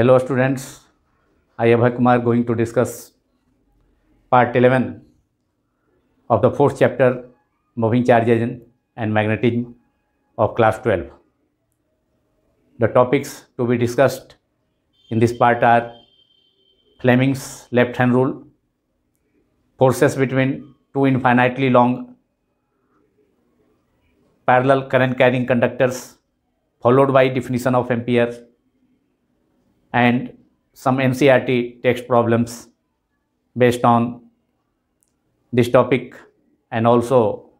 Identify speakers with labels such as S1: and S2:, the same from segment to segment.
S1: Hello students, I Abhay Kumar going to discuss part 11 of the fourth chapter moving charges and magnetism of class 12. The topics to be discussed in this part are Fleming's left hand rule, forces between two infinitely long parallel current carrying conductors followed by definition of ampere and some NCRT text problems based on this topic and also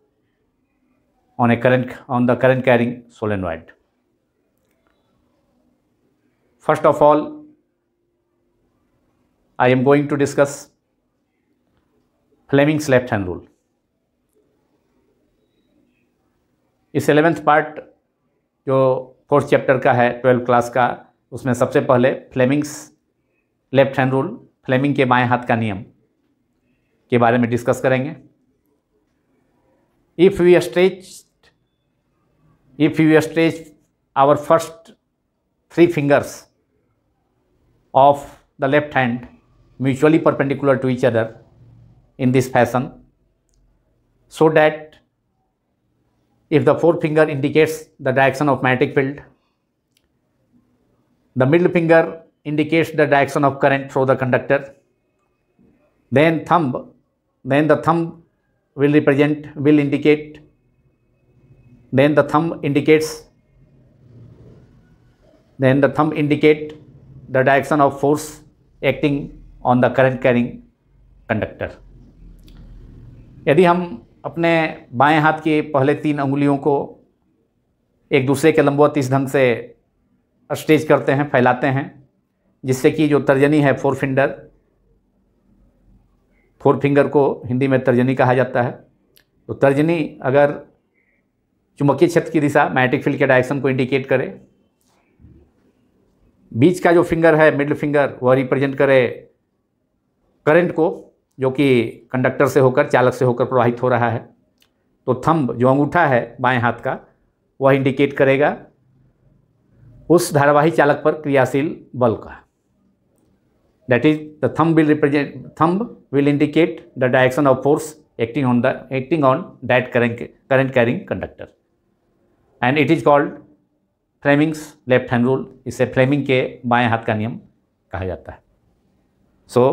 S1: on a current on the current carrying solenoid. First of all, I am going to discuss Fleming's left hand rule. इस eleventh part जो fourth chapter का है twelfth class का उसमें सबसे पहले Fleming's left hand rule Fleming के बाएं हाथ का नियम के बारे में डिस्कस करेंगे if you stretch if you stretch our first three fingers of the left hand mutually perpendicular to each other in this fashion so that if the forefinger indicates the direction of मैटिक field The middle finger indicates the direction of current through the conductor. Then thumb, then the thumb will represent, will indicate. Then the thumb indicates, then the thumb indicate the direction of force acting on the current carrying conductor यदि हम अपने बाएं हाथ के पहले तीन उंगलियों को एक दूसरे के लंबवत इस ढंग से स्टेज करते हैं फैलाते हैं जिससे कि जो तर्जनी है फोर फिंगर फोर फिंगर को हिंदी में तर्जनी कहा जाता है तो तर्जनी अगर चुम्बकीय क्षेत्र की दिशा मैग्नेटिक फील्ड के डायरेक्शन को इंडिकेट करे बीच का जो फिंगर है मिडिल फिंगर वह रिप्रेजेंट करे करंट को जो कि कंडक्टर से होकर चालक से होकर प्रवाहित हो रहा है तो थंब जो अंगूठा है बाएं हाथ का वह इंडिकेट करेगा उस धारावाही चालक पर क्रियाशील बल का that is the thumb will represent thumb will indicate the direction of force acting on the acting on that current current carrying conductor and it is called Fleming's left hand rule इसे Fleming के बाएं हाथ का नियम कहा जाता है so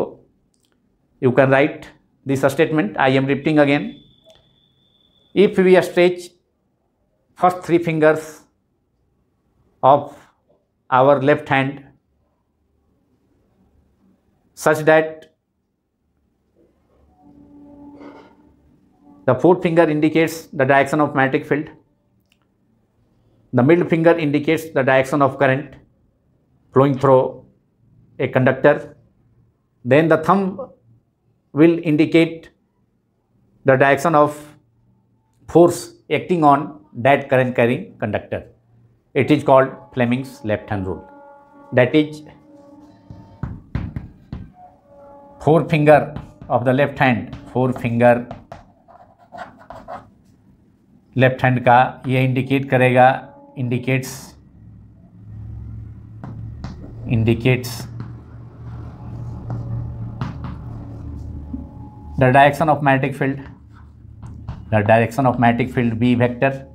S1: you can write this statement I am repeating again if we stretch first three fingers of our left hand such that the fourth finger indicates the direction of magnetic field the middle finger indicates the direction of current flowing through a conductor. Then the thumb will indicate the direction of force acting on that current carrying conductor. it is called Fleming's left hand rule that is four finger of the left hand forefinger left hand का ये indicate करेगा indicates indicates the direction of magnetic field the direction of magnetic field B vector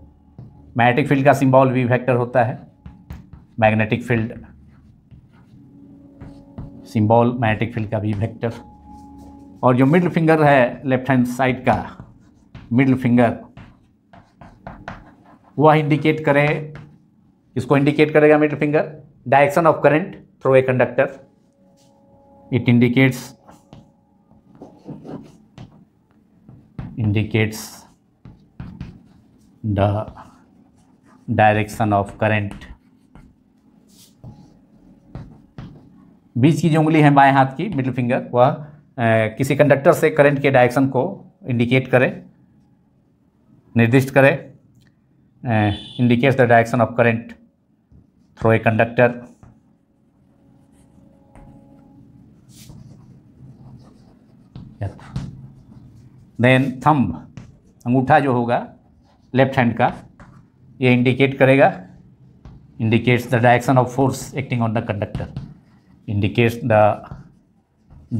S1: magnetic field का symbol V vector होता है magnetic field symbol magnetic field का V vector और जो middle finger है लेफ्ट हैंड साइड का middle finger वह indicate करे इसको इंडिकेट करेगा middle finger direction of current through a conductor it indicates indicates the direction of current बीच की जो उंगली है बाएं हाथ की मिडिल फिंगर वह किसी कंडक्टर से करंट के डायरेक्शन को इंडिकेट करे निर्दिष्ट करे indicates the direction of current through a conductor then thumb अंगूठा जो होगा लेफ्ट हैंड का ये इंडिकेट करेगा indicates the direction of force acting on the conductor indicates the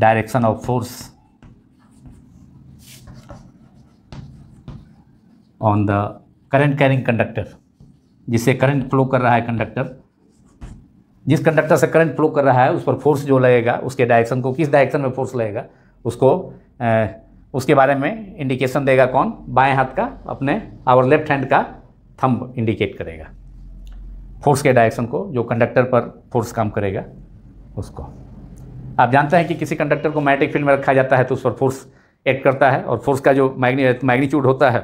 S1: direction of force on the current carrying conductor जिससे current flow कर रहा है कंडक्टर जिस कंडक्टर से करंट फ्लो कर रहा है उस पर फोर्स जो लगेगा उसके डायरेक्शन को किस डायरेक्शन में फोर्स लगेगा उसको ए, उसके बारे में इंडिकेशन देगा कौन बाएं हाथ का अपने आवर लेफ्ट हैंड का थंब इंडिकेट करेगा फोर्स के डायरेक्शन को जो कंडक्टर पर फोर्स काम करेगा उसको आप जानते हैं कि किसी कंडक्टर को मैग्नेटिक फील्ड में रखा जाता है तो उस पर फोर्स एक्ट करता है और फोर्स का जो मैग्नीट्यूड होता है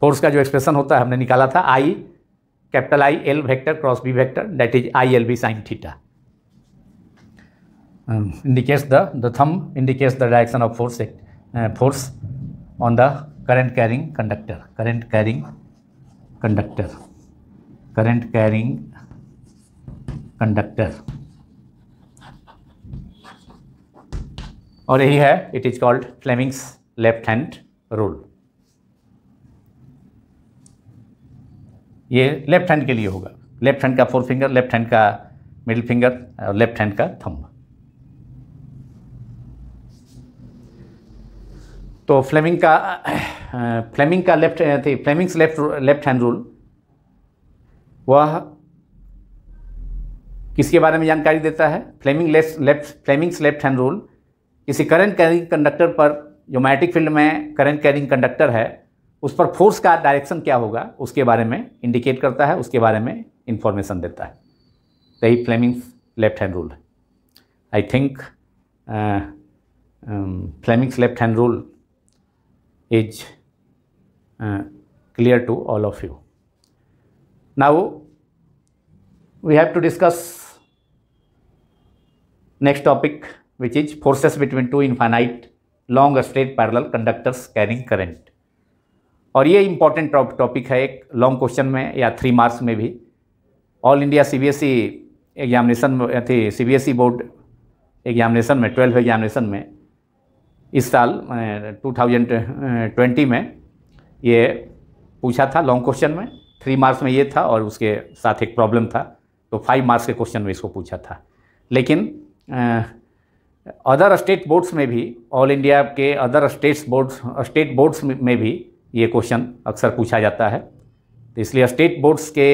S1: फोर्स का जो एक्सप्रेशन होता है हमने निकाला था I capital I L vector cross B vector that is I L B sine theta indicates the the thumb indicates the direction of force force on the current carrying conductor current carrying conductor current carrying conductor और यही है it is called Fleming's left hand rule ये left hand के लिए होगा left hand का forefinger left hand का middle finger और लेफ्ट हैंड का थंब तो फ्लेमिंग का फ्लेमिंग का लेफ्ट थी Fleming's left left hand rule वह किसके बारे में जानकारी देता है Fleming left Fleming's left hand rule किसी करंट कैरिंग कंडक्टर पर जो मैग्नेटिक फील्ड में करंट कैरिंग कंडक्टर है उस पर फोर्स का डायरेक्शन क्या होगा उसके बारे में इंडिकेट करता है उसके बारे में इंफॉर्मेशन देता है यही Fleming's left hand rule I think Fleming's left hand rule is uh, clear to all of you. Now, we have to discuss next topic which is forces between two infinite long straight parallel conductors carrying current. और ये important topic है एक long question में या three marks में भी all India CBSE examination थी CBSE board examination में ट्वेल्थ एग्जामिनेशन में इस साल 2020 में ये पूछा था लॉन्ग क्वेश्चन में थ्री मार्क्स में ये था और उसके साथ एक प्रॉब्लम था तो फाइव मार्क्स के क्वेश्चन में इसको पूछा था लेकिन अदर स्टेट बोर्ड्स में भी ऑल इंडिया के other states boards state boards में भी ये क्वेश्चन अक्सर पूछा जाता है तो इसलिए स्टेट बोर्ड्स के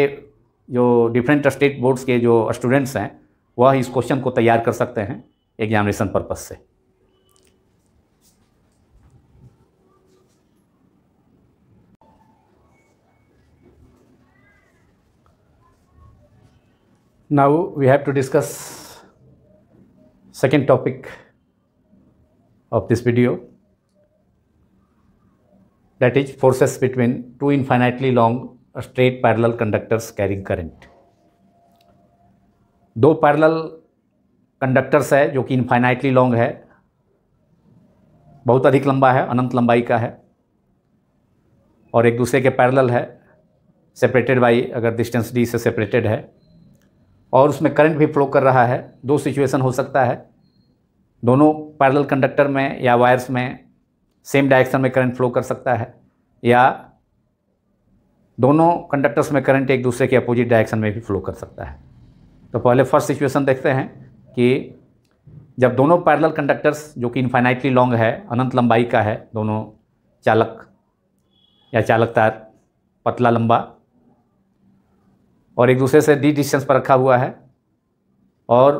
S1: जो डिफरेंट स्टेट बोर्ड्स के जो स्टूडेंट्स हैं वह इस क्वेश्चन को तैयार कर सकते हैं एग्जामिनेशन पर्पज़ से now we have to discuss second topic of this video that is forces between two infinitely long straight parallel conductors carrying current दो पैरेलल कंडक्टर्स है जो कि इन्फाइनाइटली लॉन्ग है बहुत अधिक लंबा है अनंत लंबाई का है और एक दूसरे के पैरेलल है सेपरेटेड बाई अगर डिस्टेंस डी से सेपरेटेड है और उसमें करंट भी फ्लो कर रहा है दो सिचुएशन हो सकता है दोनों पैरेलल कंडक्टर में या वायर्स में सेम डायरेक्शन में करंट फ्लो कर सकता है या दोनों कंडक्टर्स में करंट एक दूसरे के अपोजिट डायरेक्शन में भी फ्लो कर सकता है तो पहले फर्स्ट सिचुएशन देखते हैं कि जब दोनों पैरेलल कंडक्टर्स जो कि इन्फाइनाइटली लॉन्ग है अनंत लंबाई का है दोनों चालक या चालक तार पतला लंबा और एक दूसरे से डी डिस्टेंस पर रखा हुआ है और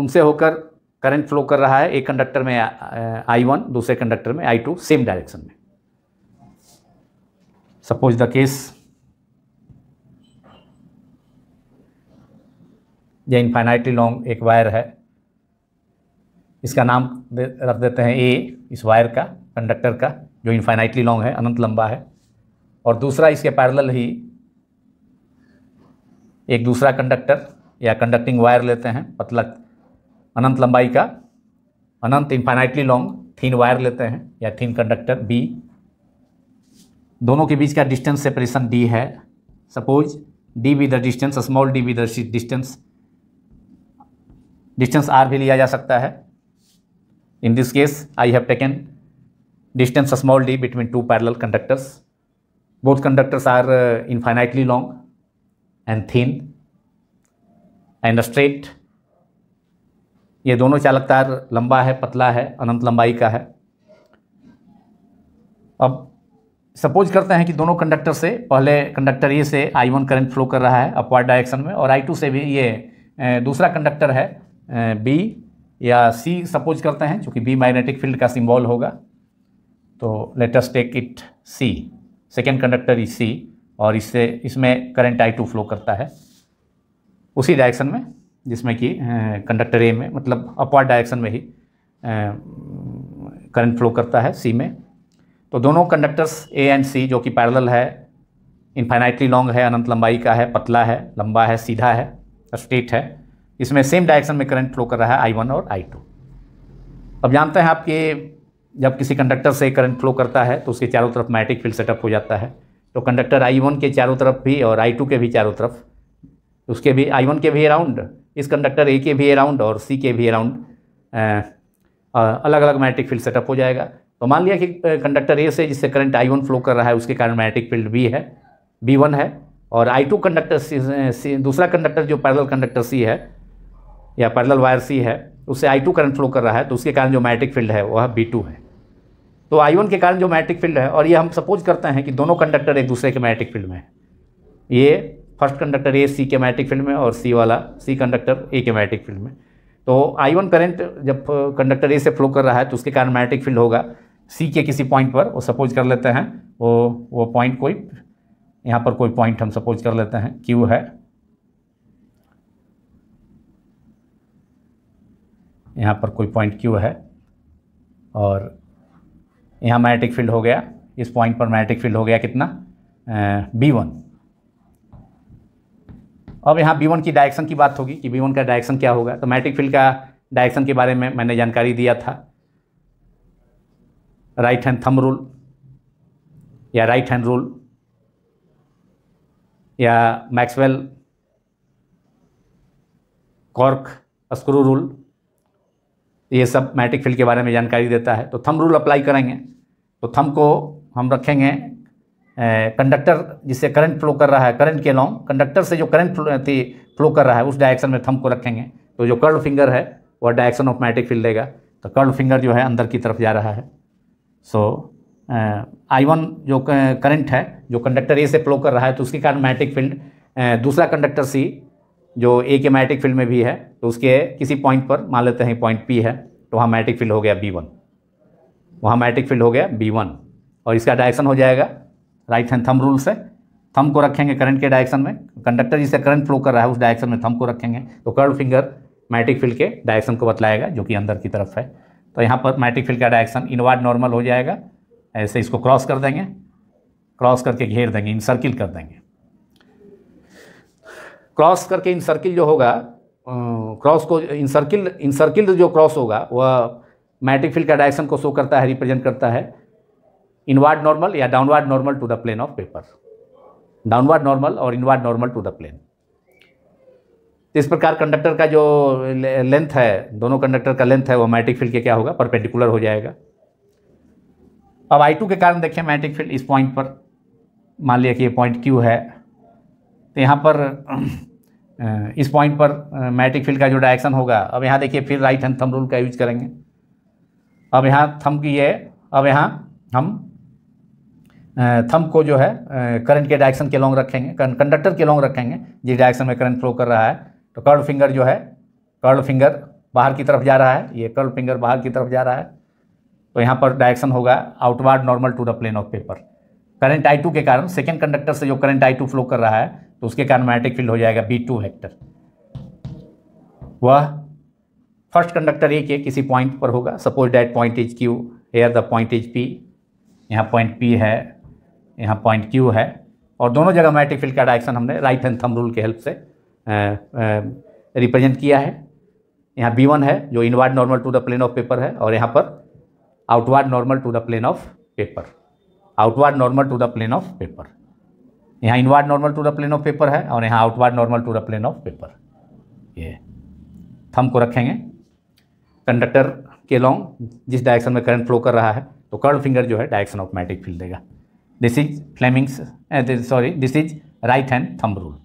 S1: उनसे होकर करंट फ्लो कर रहा है एक कंडक्टर में आई वन दूसरे कंडक्टर में आई टू सेम डायरेक्शन में सपोज द केस ये इनफाइनाइटली लॉन्ग एक वायर है इसका नाम दे, रख देते हैं ए इस वायर का कंडक्टर का जो इन्फाइनाइटली लॉन्ग है अनंत लंबा है और दूसरा इसके पैरेलल ही एक दूसरा कंडक्टर या कंडक्टिंग वायर लेते हैं पतला अनंत लंबाई का अनंत इन्फाइनाइटली लॉन्ग थीन वायर लेते हैं या थीन कंडक्टर बी दोनों के बीच का डिस्टेंस सेपरेशन डी है suppose D with the distance small D with the distance distance R भी लिया जा सकता है in this case I have taken distance small D between two parallel conductors both conductors are infinitely long and thin and straight ये दोनों चालक तार लंबा है पतला है अनंत लंबाई का है अब सपोज करते हैं कि दोनों कंडक्टर से पहले कंडक्टर ए से आई वन करेंट फ्लो कर रहा है अपवर्ड डायरेक्शन में और आई टू से भी ये दूसरा कंडक्टर है बी या सी सपोज करते हैं क्योंकि बी मैग्नेटिक फील्ड का सिंबल होगा तो let's take it C second conductor is C और इससे इसमें करंट आई टू फ्लो करता है उसी डायरेक्शन में जिसमें कि कंडक्टर ए में मतलब अपवर्ड डायरेक्शन में ही करंट फ्लो करता है सी में तो दोनों कंडक्टर्स ए एंड सी जो कि पैरेलल है इनफाइनाइटली लॉन्ग है अनंत लंबाई का है पतला है लंबा है सीधा है स्ट्रेट है इसमें सेम डायरेक्शन में करंट फ्लो कर रहा है आई वन और आई टू अब जानते हैं आपके जब किसी कंडक्टर से करंट फ्लो करता है तो उसके चारों तरफ मैग्नेटिक फील्ड सेटअप हो जाता है तो कंडक्टर आई वन के चारों तरफ भी और आई टू के भी चारों तरफ उसके भी आई वन के भी अराउंड इस कंडक्टर ए के भी अराउंड और सी के भी अराउंड अलग अलग मैग्नेटिक फील्ड सेटअप हो जाएगा तो मान लिया कि कंडक्टर ए से जिससे करंट आई वन फ्लो कर रहा है उसके कारण मैग्नेटिक फील्ड बी है बी वन है और आई टू कंडक्टर सी दूसरा कंडक्टर जो पैरल कंडक्टर सी है या पैरल वायर सी है उससे आई टू करंट फ्लो कर रहा है तो उसके कारण जो मैग्नेटिक फील्ड है वह बी टू है तो आयोन के कारण जो मैग्नेटिक फील्ड है और ये हम सपोज करते हैं कि दोनों कंडक्टर एक दूसरे के मैग्नेटिक फील्ड में है ये फर्स्ट कंडक्टर ए सी के मैग्नेटिक फील्ड में और सी वाला सी कंडक्टर ए के मैग्नेटिक फील्ड में तो वन करंट जब कंडक्टर ए से फ्लो कर रहा है तो उसके कारण मैग्नेटिक फील्ड होगा सी के किसी पॉइंट पर वो सपोज कर लेते हैं वो वो पॉइंट कोई यहाँ पर कोई पॉइंट हम सपोज कर लेते हैं क्यू है यहाँ पर कोई पॉइंट क्यू है और यहाँ मैग्नेटिक फील्ड हो गया इस पॉइंट पर मैग्नेटिक फील्ड हो गया कितना बी वन अब यहाँ बी वन की डायरेक्शन की बात होगी कि बी वन का डायरेक्शन क्या होगा तो मैग्नेटिक फील्ड का डायरेक्शन के बारे में मैंने जानकारी दिया था राइट हैंड थम रूल या राइट हैंड रूल या मैक्सवेल कॉर्क स्क्रू रूल ये सब मैट्रिक फील्ड के बारे में जानकारी देता है तो थम रूल अप्लाई करेंगे तो थम को हम रखेंगे कंडक्टर जिससे करंट फ्लो कर रहा है करंट के लॉन्ग कंडक्टर से जो करंट थी फ्लो कर रहा है उस डायरेक्शन में थम को रखेंगे तो जो कर्ल फिंगर है वह डायरेक्शन ऑफ मैट्रिक फील्ड देगा तो कर्ल फिंगर जो है अंदर की तरफ जा रहा है सो आई वन जो करंट है जो कंडक्टर ए से फ्लो कर रहा है तो उसके कारण मैट्रिक फील्ड दूसरा कंडक्टर सी जो ए के मैटिक फील्ड में भी है तो उसके किसी पॉइंट पर मान लेते हैं पॉइंट पी है तो वहाँ मैटिक फील्ड हो गया बी वन वहाँ मैट्रिक फील्ड हो गया बी वन और इसका डायरेक्शन हो जाएगा राइट हैंड थम रूल से थम को रखेंगे करंट के डायरेक्शन में कंडक्टर जिससे करंट फ्लो कर रहा है उस डायरेक्शन में थम को रखेंगे तो कर्ड फिंगर मैट्रिक फील्ड के डायरेक्शन को बतलाएगा जो कि अंदर की तरफ है तो यहाँ पर मैट्रिक फील्ड का डायरेक्शन इनवर्ड नॉर्मल हो जाएगा ऐसे इसको क्रॉस कर देंगे क्रॉस करके घेर देंगे इन सर्किल कर देंगे क्रॉस करके इन सर्किल जो होगा क्रॉस को इन सर्किल इन सर्किल जो क्रॉस होगा वह मैट्रिक फील्ड का डायरेक्शन को शो करता है रिप्रेजेंट करता है इनवर्ड नॉर्मल या downward normal to the plane of paper downward normal और inward normal to the plane इस प्रकार कंडक्टर का जो लेंथ है दोनों कंडक्टर का लेंथ है वो मैट्रिक फील्ड के क्या होगा परपेंडिकुलर हो जाएगा अब आई टू के कारण देखिए मैट्रिक फील्ड इस पॉइंट पर मान लिया कि ये पॉइंट क्यू है तो यहाँ पर इस पॉइंट पर मैट्रिक फील्ड का जो डायरेक्शन होगा अब यहाँ देखिए फिर राइट हैंड थम रूल का यूज करेंगे अब यहाँ थम की है अब यहाँ हम थम को जो है करंट के डायरेक्शन के लॉन्ग रखेंगे कंडक्टर के लॉन्ग रखेंगे जिस डायरेक्शन में करंट फ्लो कर रहा है तो कर्ड फिंगर जो है कर्ड फिंगर बाहर की तरफ जा रहा है ये कर्ड फिंगर बाहर की तरफ जा रहा है तो यहाँ पर डायरेक्शन होगा outward normal to the plane of paper current I two के कारण सेकेंड कंडक्टर से जो करंट आई टू फ्लो कर रहा है तो उसके कारण मैग्नेटिक फील्ड हो जाएगा बी टू हेक्टर वह फर्स्ट कंडक्टर ए के किसी पॉइंट पर होगा suppose that point is Q or the point is P यहाँ पॉइंट पी है यहाँ पॉइंट क्यू है और दोनों जगह मैग्नेटिक फील्ड का डायरेक्शन हमने राइट हैंड थंब रूल के हेल्प से रिप्रेजेंट किया है यहाँ बी वन है जो inward normal to the plane of paper है और यहाँ पर outward normal to the plane of paper outward normal to the plane of paper यहाँ inward normal to the plane of paper है और यहाँ outward normal to the plane of paper ये thumb को रखेंगे कंडक्टर के लॉन्ग जिस direction में करंट फ्लो कर रहा है तो कर्ड फिंगर जो है डायरेक्शन ऑफ मैटिक फील्ड देगा this is Fleming's sorry this is right hand thumb rule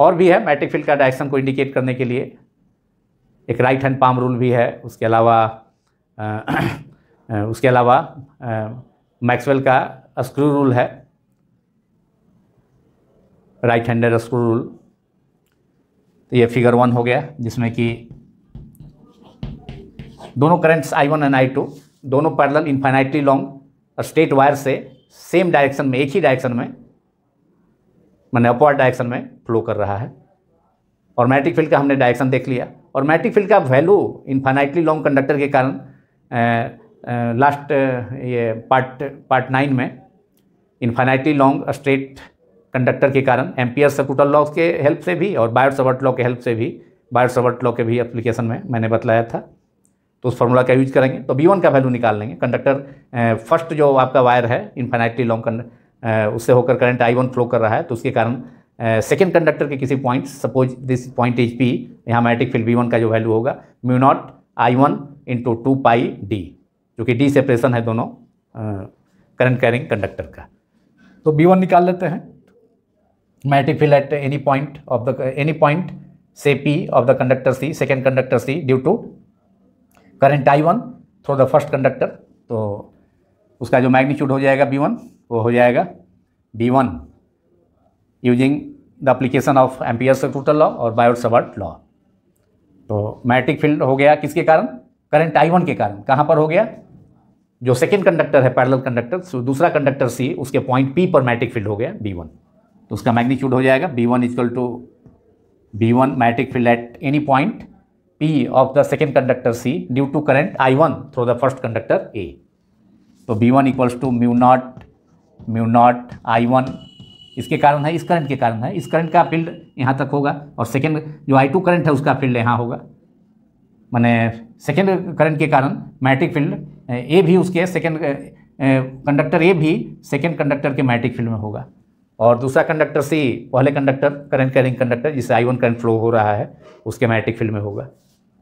S1: और भी है मैट्रिक फील्ड का डायरेक्शन को इंडिकेट करने के लिए एक राइट हैंड पाम रूल भी है उसके अलावा आ, eh, eh, उसके अलावा मैक्सवेल eh, का स्क्रू रूल है राइट हैंडेड स्क्रू रूल तो ये फिगर वन हो गया जिसमें कि दोनों currents I one and I two दोनों parallel infinitely long straight wire से सेम डायरेक्शन में एक ही डायरेक्शन में मैंने अपवर्ड डायरेक्शन में फ्लो कर रहा है और मैट्रिक फील्ड का हमने डायरेक्शन देख लिया और मैट्रिक फील्ड का वैल्यू इन्फाइनाइटली लॉन्ग कंडक्टर के कारण लास्ट ये पार्ट पार्ट नाइन में इन्फाइनाइटली लॉन्ग स्ट्रेट कंडक्टर के कारण एम्पियर सर्कुटल लॉ के हेल्प से भी और बायो सवर्ट लॉ के हेल्प से भी बायो सवर्ट लॉ के भी एप्लीकेशन में मैंने बतलाया था तो उस फॉर्मूला का यूज करेंगे तो बी वन का वैल्यू निकाल लेंगे कंडक्टर फर्स्ट जो आपका वायर है इन्फाइनाइटली लॉन्ग उससे होकर करंट आई वन फ्लो कर रहा है तो उसके कारण सेकेंड कंडक्टर के किसी point suppose this point is P यहाँ मैटिक फील्ड बी वन का जो वैल्यू होगा mu not I one into two pi D जो कि डी सेपरेशन है दोनों करंट कैरिंग कंडक्टर का तो बी वन निकाल लेते हैं magnetic at any point of the any point से P of the conductor conductor second conductor conductor due to current I one through the first conductor तो उसका जो मैग्नीट्यूड हो जाएगा बी वन वो हो जाएगा B one using the application of Ampere circuital law और बायोड सवर्ट लॉ तो मैटिक फील्ड हो गया किसके कारण करंट आई वन के कारण कहाँ पर हो गया जो सेकेंड कंडक्टर है पैरेलल कंडक्टर दूसरा कंडक्टर सी उसके पॉइंट पी पर मैटिक फील्ड हो गया बी वन तो उसका मैग्नीट्यूड हो जाएगा B one is equal to B one मैट्रिक field at any point P of the second conductor C due to current I one through the first conductor A तो B one equals to mu naught mu not I one इसके कारण है इस current के कारण है इस current का फील्ड यहाँ तक होगा और सेकेंड जो आई टू करंट है उसका फील्ड यहाँ होगा मैंने सेकेंड करंट के कारण मैट्रिक फील्ड ए भी उसके सेकेंड कंडक्टर ए भी सेकेंड कंडक्टर के मैट्रिक फील्ड में होगा और दूसरा कंडक्टर सी पहले कंडक्टर करंट कैरिंग कंडक्टर जिससे आई वन करंट फ्लो हो रहा है उसके मैग्नेटिक फील्ड में होगा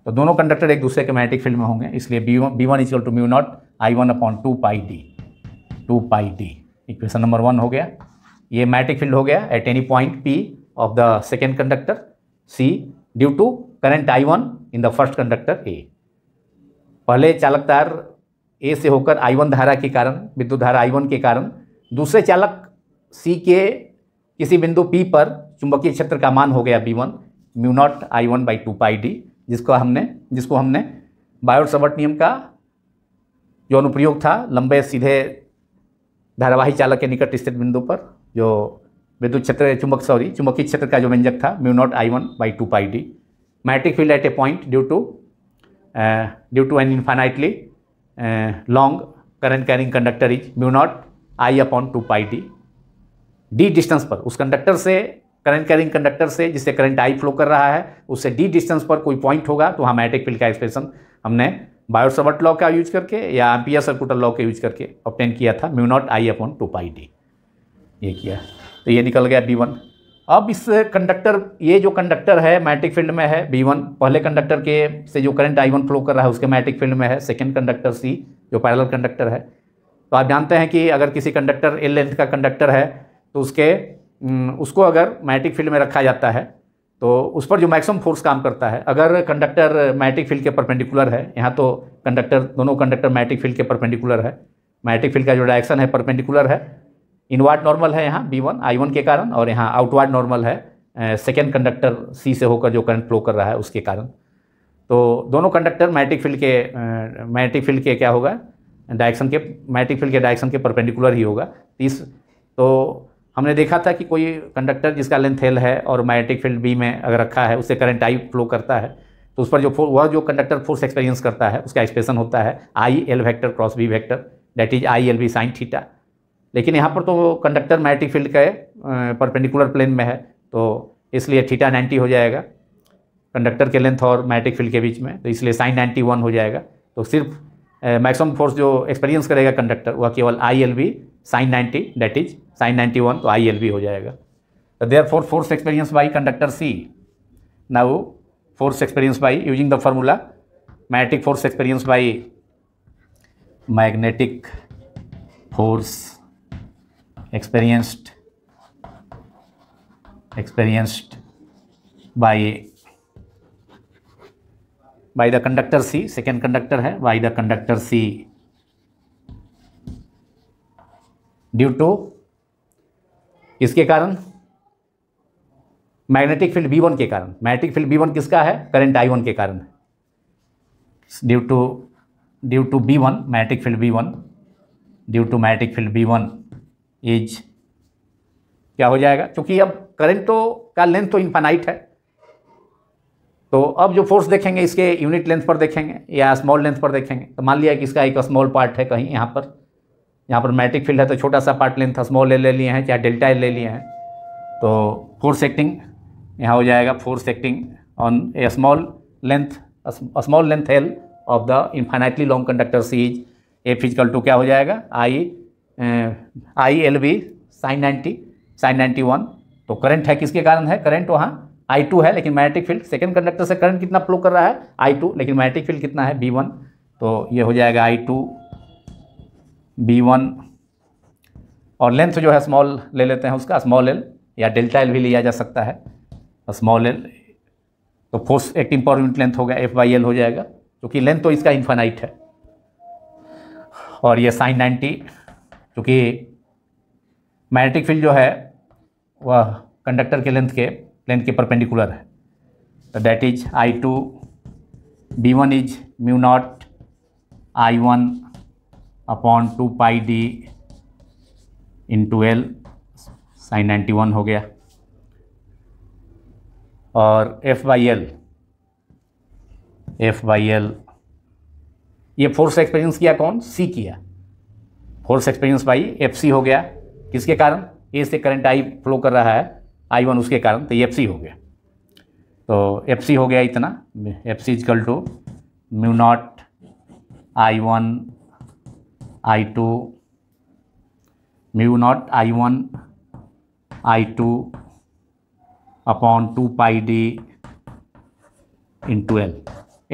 S1: तो दोनों कंडक्टर एक दूसरे के मैग्नेटिक फील्ड में होंगे इसलिए B one B one equal to mu not I one upon two pi D two pi D equation number one हो गया ये मैग्नेटिक फील्ड हो गया at any point P of the second conductor C due to current I one in the first conductor A पहले चालक तार ए से होकर आई वन धारा के कारण विद्युत धारा आई वन के कारण दूसरे चालक सी के किसी बिंदु पी पर चुंबकीय क्षेत्र का मान हो गया B one mu not I one by two pi D जिसको हमने जिसको हमने बायोट नियम का जो अनुप्रयोग था लंबे सीधे धारावाही चालक के निकट स्थित बिंदु पर जो विद्युत क्षेत्र चुंबक सॉरी चुंबकीय क्षेत्र का जो व्यंजक था mu not I one by two pi D मैट्रिक field at a point due to due to an infinitely long current carrying conductor is mu not I upon two pi D D distance पर उस conductor से current carrying conductor से जिससे current आई flow कर रहा है उससे डी डिस्टेंस पर कोई पॉइंट होगा तो हम मैटिक फील्ड का एक्सप्रेशन हमने बायोट लॉ का यूज करके या एम्पियर सर्कुटल लॉ का यूज करके ऑप्टेन किया था mu not I upon two pi D ये किया तो ये निकल गया बी वन अब इस कंडक्टर ये जो कंडक्टर है मैट्रिक फील्ड में है बी वन पहले कंडक्टर के से जो करंट आई वन फ्लो कर रहा है उसके मैट्रिक फील्ड में है सेकेंड कंडक्टर सी जो पैरल कंडक्टर है तो आप जानते हैं कि अगर किसी कंडक्टर एल लेंथ का कंडक्टर है तो उसके उसको अगर मैग्नेटिक फील्ड में रखा जाता है तो उस पर जो मैक्सिमम फोर्स काम करता है अगर कंडक्टर मैग्नेटिक फील्ड के परपेंडिकुलर है यहाँ तो कंडक्टर दोनों कंडक्टर मैग्नेटिक फील्ड के परपेंडिकुलर है मैग्नेटिक फील्ड का जो डायरेक्शन है परपेंडिकुलर है इनवर्ड नॉर्मल है यहाँ बी वन आई वन के कारण और यहाँ आउटवर्ड नॉर्मल है सेकेंड कंडक्टर सी से होकर जो करंट फ्लो कर रहा है उसके कारण तो दोनों कंडक्टर मैग्नेटिक फील्ड के मैग्नेटिक फील्ड के क्या होगा डायरेक्शन के मैग्नेटिक फील्ड के डायरेक्शन के परपेंडिकुलर ही होगा इस तो हमने देखा था कि कोई कंडक्टर जिसका लेंथ एल है और मैग्नेटिक फील्ड बी में अगर रखा है उससे करंट आई फ्लो करता है तो उस पर जो वह जो कंडक्टर फोर्स एक्सपीरियंस करता है उसका एक्सप्रेशन होता है I L vector cross B vector that is I L B sine theta लेकिन यहाँ पर तो कंडक्टर मैग्नेटिक फील्ड के परपेंडिकुलर प्लेन में है तो इसलिए थीटा नाइन्टी हो जाएगा कंडक्टर के लेंथ और मैग्नेटिक फील्ड के बीच में तो इसलिए साइन नाइन्टी वन हो जाएगा तो सिर्फ मैक्सिमम फोर्स जो एक्सपीरियंस करेगा कंडक्टर वह केवल I L B sine ninety that is sine ninety one तो आई एल भी हो जाएगा तो therefore force experience by conductor C now force experience by using the formula magnetic force experience by magnetic force experienced experienced by by the conductor C second conductor है by the conductor C due to इसके कारण magnetic field B one के कारण magnetic field B one किसका है current I one के कारण due to due to B one magnetic field B one due to magnetic field B one is क्या हो जाएगा क्योंकि अब करंट तो का लेंथ तो इनफाइनाइट है तो अब जो फोर्स देखेंगे इसके यूनिट लेंथ पर देखेंगे या स्मॉल लेंथ पर देखेंगे तो मान लिया कि इसका एक स्मॉल पार्ट है कहीं यहाँ पर यहाँ पर मैट्रिक फील्ड है तो छोटा सा पार्ट लेंथ स्मॉल एल ले लिए हैं चाहे डेल्टा ले लिए हैं तो फोर्स एक्टिंग यहाँ हो जाएगा force acting on a small length small length L of the infinitely long conductor C is a physical to क्या हो जाएगा I I L V sine ninety sine ninety one तो करंट है किसके कारण है करंट वहाँ आई टू है लेकिन मैग्नेटिक फील्ड सेकेंड कंडक्टर से करंट कितना फ्लो कर रहा है आई टू लेकिन मैग्नेटिक फील्ड कितना है बी वन तो ये हो जाएगा आई टू बी वन और लेंथ जो है स्मॉल ले लेते हैं उसका स्मॉल एल या डेल्टा एल भी लिया जा सकता है स्मॉल एल तो force acting per unit length होगा एफ बाई एल हो जाएगा क्योंकि तो लेंथ तो इसका इन्फानाइट है और ये साइन नाइन्टी क्योंकि मैग्नेटिक फील्ड जो है वह कंडक्टर के लेंथ के लेंथ के परपेंडिकुलर है तो that is I two B one is mu not I one upon two pi D into L sine ninety one हो गया और F by L F by L ये force experience किया कौन सी किया force experience by F C हो गया किसके कारण ए से करंट आई फ्लो कर रहा है आई वन उसके कारण तो एफ सी हो गया तो एफ सी हो गया इतना F C is equal to mu not I one I two mu not I one I two upon two pi D two L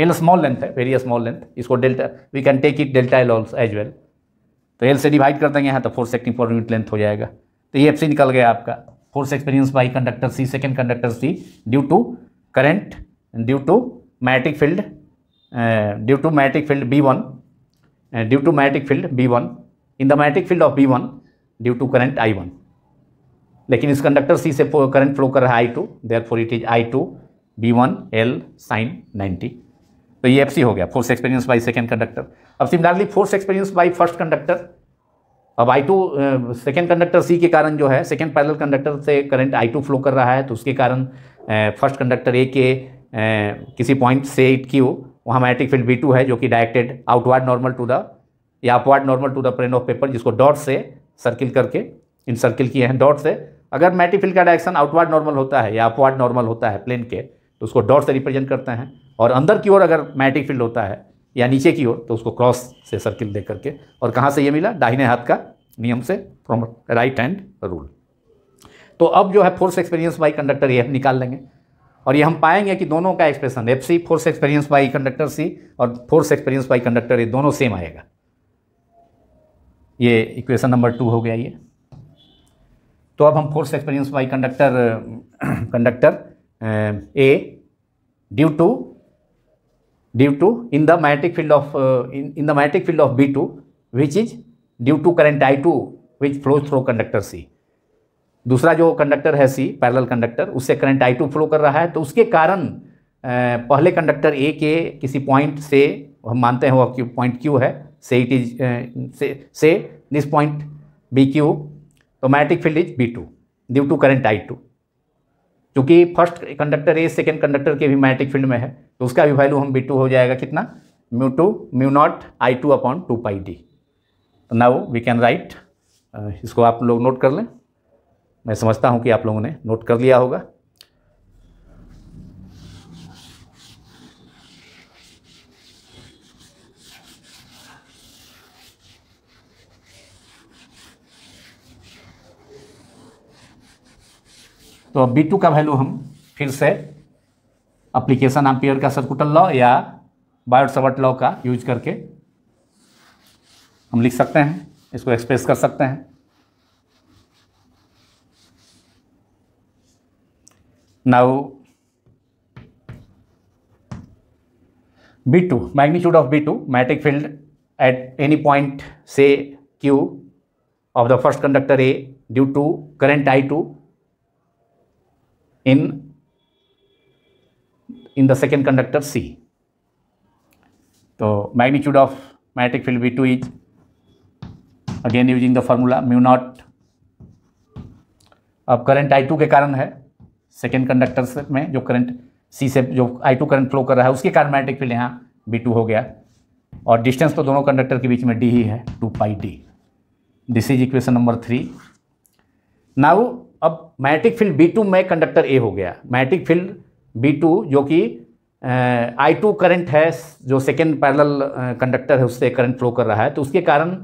S1: L small length है वेरी स्मॉल लेंथ इसको delta we can take it delta L also as well तो L से divide कर देंगे यहाँ तो force acting per unit length हो जाएगा तो ये एफ सी निकल गया आपका force experience by conductor C second conductor C due to current due to magnetic field due to मैट्रिक field B one Uh, due to magnetic field B1 in the magnetic field of B1 due to current I1 लेकिन इस conductor C से current flow कर रहा है I two therefore it is I two B one L sine ninety तो ये F C हो गया force experience by second conductor अब similarly force experience by first conductor अब I two second conductor C के कारण जो है सेकेंड पैरेलल कंडक्टर से करंट आई टू फ्लो कर रहा है तो उसके कारण फर्स्ट कंडक्टर ए के uh, किसी पॉइंट से इट की वहाँ मैग्नेटिक फील्ड बी टू है जो कि directed outward normal to the या upward normal to the plane of paper जिसको डॉट से सर्किल करके इन सर्किल किए हैं डॉट से अगर मैग्नेटिक फील्ड का डायरेक्शन आउटवार्ड नॉर्मल होता है या अपवार्ड नॉर्मल होता है प्लेन के तो उसको डॉट से रिप्रेजेंट करते हैं और अंदर की ओर अगर मैग्नेटिक फील्ड होता है या नीचे की ओर तो उसको क्रॉस से सर्किल दे करके और कहाँ से ये मिला दाहिने हाथ का नियम से फ्रॉम राइट हैंड रूल तो अब जो है फोर्स एक्सपीरियंस बाई कंडक्टर ये हम निकाल लेंगे और ये हम पाएंगे कि दोनों का expression F C force experience by conductor C और फोर्स एक्सपीरियंस बाई कंडक्टर ये दोनों सेम आएगा ये इक्वेशन नंबर टू हो गया ये तो अब हम force experience by conductor conductor A due to due to in the magnetic field of in the magnetic field of B two which is due to current I two which flow through conductor C दूसरा जो conductor है C parallel conductor उससे current I two flow कर रहा है तो उसके कारण पहले कंडक्टर ए के किसी पॉइंट से हम मानते हैं वो क्यू पॉइंट क्यू है से it is say say this point B Q तो magnetic field is B two due to current I two क्योंकि first conductor A second conductor के भी मैग्नेटिक फील्ड में है तो उसका भी वैल्यू हम बी टू हो जाएगा कितना mu two mu not I two upon two pi D now we can write इसको आप लोग नोट कर लें मैं समझता हूं कि आप लोगों ने नोट कर लिया होगा तो अब टू का वैल्यू हम फिर से अप्लीकेशन आम्पियर का सर्कुटल लॉ या बायोट सवर्ट लॉ का यूज करके हम लिख सकते हैं इसको एक्सप्रेस कर सकते हैं Now, B2, magnitude of B2, magnetic field at any point, say Q of the first conductor A due to current I2 in, in the second conductor C. So, magnitude of magnetic field B2 is again using the formula mu naught अब current I2 के कारण है second conductor में जो current C से जो आई to current flow कर रहा है उसके कारण मैग्नेटिक फील्ड यहाँ बी टू हो गया और डिस्टेंस तो दोनों कंडक्टर के बीच में डी ही है two pi D this is equation number three now अब मैग्नेटिक फील्ड बी टू में कंडक्टर ए हो गया मैग्नेटिक फील्ड बी टू जो कि आई टू करंट है जो सेकेंड पैरल कंडक्टर है उससे करंट फ्लो कर रहा है तो उसके कारण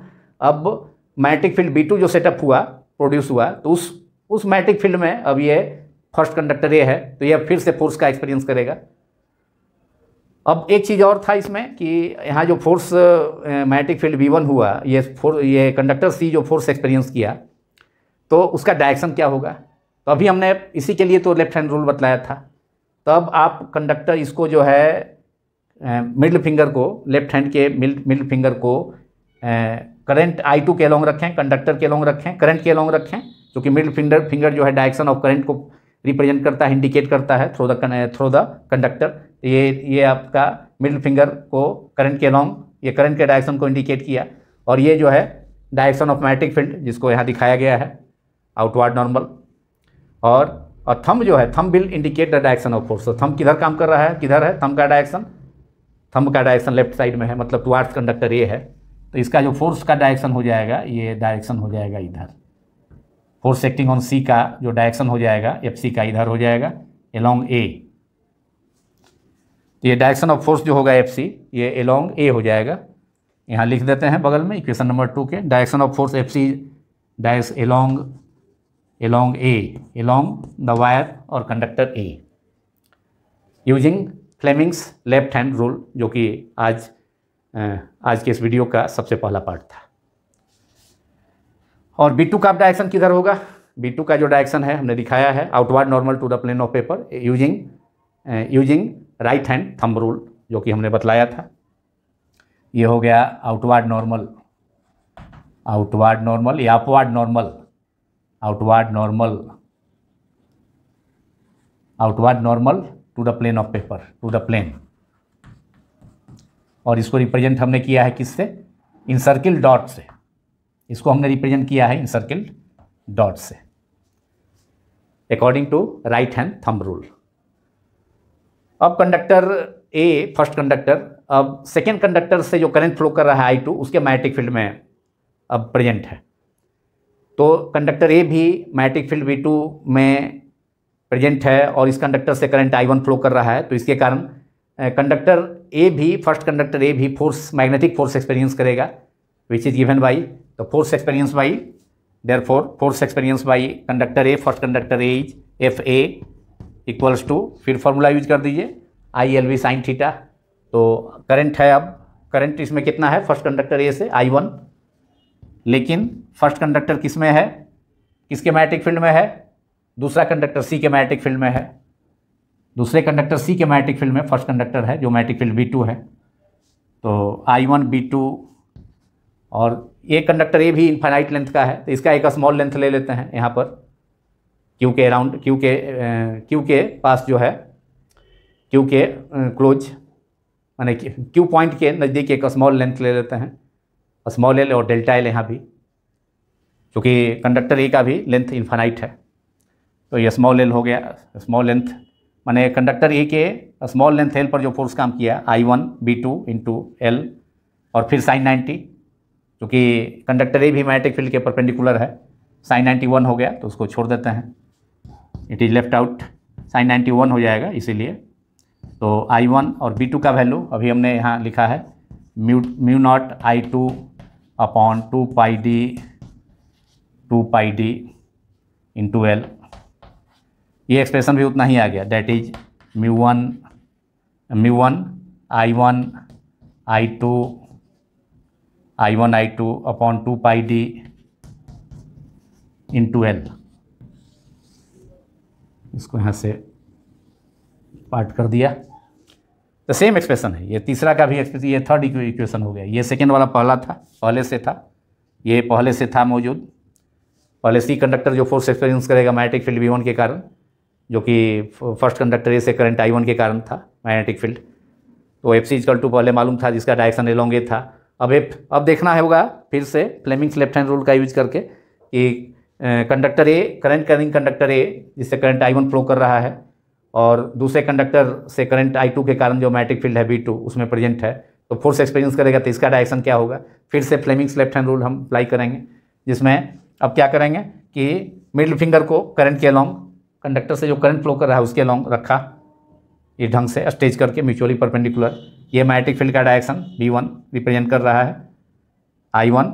S1: अब मैग्नेटिक फील्ड बी टू जो सेटअप हुआ प्रोड्यूस हुआ तो उस उस मैग्नेटिक फील्ड में अब ये फर्स्ट कंडक्टर ये है तो यह फिर से फोर्स का एक्सपीरियंस करेगा अब एक चीज़ और था इसमें कि यहाँ जो force magnetic field V one हुआ ये फोर्स ये कंडक्टर सी जो फोर्स एक्सपीरियंस किया तो उसका डायरेक्शन क्या होगा तो अभी हमने इसी के लिए तो लेफ्ट हैंड रूल बतलाया था तब आप कंडक्टर इसको जो है मिडिल फिंगर को लेफ्ट हैंड के मिडिल फिंगर को करंट आई टू के अलॉन्ग रखें कंडक्टर के लॉन्ग रखें करंट के अलॉन्ग रखें क्योंकि मिडिल फिंगर फिंगर जो है डायरेक्शन ऑफ करंट को रिप्रेजेंट करता है इंडिकेट करता है through the through the conductor ये ये आपका मिडिल फिंगर को करंट के लॉन्ग ये करंट के डायरेक्शन को इंडिकेट किया और ये जो है डायरेक्शन ऑफ मैटिक फील्ड जिसको यहाँ दिखाया गया है आउटवर्ड नॉर्मल और और थम जो है thumb will indicate the direction of force thumb किधर काम कर रहा है किधर है थम का डायरेक्शन थम का डायरेक्शन लेफ्ट साइड में है मतलब टुवार्ड्स कंडक्टर ये है तो इसका जो फोर्स का डायरेक्शन हो जाएगा ये डायरेक्शन हो जाएगा इधर फोर्स एक्टिंग ऑन सी का जो डायरेक्शन हो जाएगा एफ सी का इधर हो जाएगा एलोंग ए तो ये डायरेक्शन ऑफ फोर्स जो होगा एफ सी ये एलोंग ए हो जाएगा यहाँ लिख देते हैं बगल में इक्वेशन नंबर टू के direction of force F C lies along along A along the wire और conductor A using Fleming's left hand rule जो कि आज आज के इस वीडियो का सबसे पहला पार्ट था और बी का डायरेक्शन किधर होगा बी टू का जो डायरेक्शन है हमने दिखाया है outward normal to the plane of paper using using right hand thumb rule जो कि हमने बतलाया था ये हो गया आउटवर्ड नॉर्मल आउटवर्ड नॉर्मल या upward normal outward normal outward normal to the plane of paper to the plane और इसको रिप्रेजेंट हमने किया है किससे इन सर्किल डॉट से इसको हमने रिप्रेजेंट किया है इन सर्किल डॉट से according to right hand thumb rule अब कंडक्टर ए फर्स्ट कंडक्टर अब सेकेंड कंडक्टर से जो करंट फ्लो कर रहा है आई टू उसके मैग्नेटिक फील्ड में अब प्रेजेंट है तो कंडक्टर ए भी मैग्नेटिक फील्ड वी टू में प्रेजेंट है और इस कंडक्टर से करंट आई वन फ्लो कर रहा है तो इसके कारण कंडक्टर ए भी फर्स्ट कंडक्टर ए भी फोर्स मैग्नेटिक फोर्स एक्सपीरियंस करेगा विच इज़ गिवन बाई तो force experience by therefore force experience by conductor A first conductor A is F A equals to फिर formula use कर दीजिए I L V sine theta तो current है अब current इसमें कितना है फर्स्ट कंडक्टर ए से आई वन लेकिन फर्स्ट कंडक्टर किस में है किसके मैटिक फील्ड में है दूसरा कंडक्टर सी के मैटिक फील्ड में है दूसरे कंडक्टर सी के मैटिक फील्ड में फर्स्ट कंडक्टर है जो मैटिक फील्ड बी टू है तो आई वन बी टू और ये कंडक्टर ए भी इन्फाइनाइट लेंथ का है तो इसका एक स्मॉल लेंथ ले लेते हैं यहाँ पर क्यू के अराउंड क्यू के क्यू के पास जो है क्यू के क्लोज माने क्यू पॉइंट के नज़दीक एक स्मॉल लेंथ ले लेते हैं स्मॉल एल और डेल्टा एल यहाँ भी क्योंकि कंडक्टर ए का भी लेंथ इन्फाइनाइट है तो ये स्मॉल एल हो गया स्मॉल लेंथ माने कंडक्टर ए के स्मॉल लेंथ एल पर जो फोर्स काम किया I one B two into L और फिर साइन नाइन्टी क्योंकि कंडक्टर ए भी मैग्नेटिक फील्ड के परपेंडिकुलर है साइन 91 हो गया तो उसको छोड़ देते हैं it is left out sine 91 हो जाएगा इसीलिए तो आई वन और बी टू का वैल्यू अभी हमने यहाँ लिखा है mu mu naught I two upon two pi D two pi D into L ये एक्सप्रेशन भी उतना ही आ गया that is mu one mu one I one I two I one I two upon two pi D into L इसको यहाँ से part कर दिया तो सेम एक्सप्रेशन है ये तीसरा का भी एक्सप्रेशन ये थर्ड इक्वेशन हो गया ये सेकेंड वाला पहला था पहले से था ये पहले से था मौजूद पहले सी कंडक्टर जो फोर्स एक्सपीरियंस करेगा मैग्नेटिक फील्ड वी वन के कारण जो कि फर्स्ट कंडक्टर ए से करंट आई वन के कारण था मैग्नेटिक फील्ड तो एफ सी इजकल टू पहले मालूम था जिसका डायरेक्शन एलोंगे था अब एफ अब देखना होगा फिर से फ्लेमिंग्स लेफ्ट हैंड रूल का यूज करके कि conductor A current carrying conductor A जिससे करंट आई वन फ्लो कर रहा है और दूसरे कंडक्टर से करंट आई टू के कारण जो मैटिक फील्ड है बी टू उसमें प्रेजेंट है तो फोर्स एक्सपीरियंस करेगा तो इसका डायरेक्शन क्या होगा फिर से फ्लेमिंग्स लेफ्ट हैंड रूल हम अप्लाई करेंगे जिसमें अब क्या करेंगे कि मिडिल फिंगर को करंट के अलॉन्ग कंडक्टर से जो करंट फ्लो कर रहा है उसके अलॉन्ग रखा इस ढंग से स्टेज करके म्यूचुअली परपेंडिकुलर ये मैटिक फील्ड का डायरेक्शन बी वन रिप्रेजेंट कर रहा है आई वन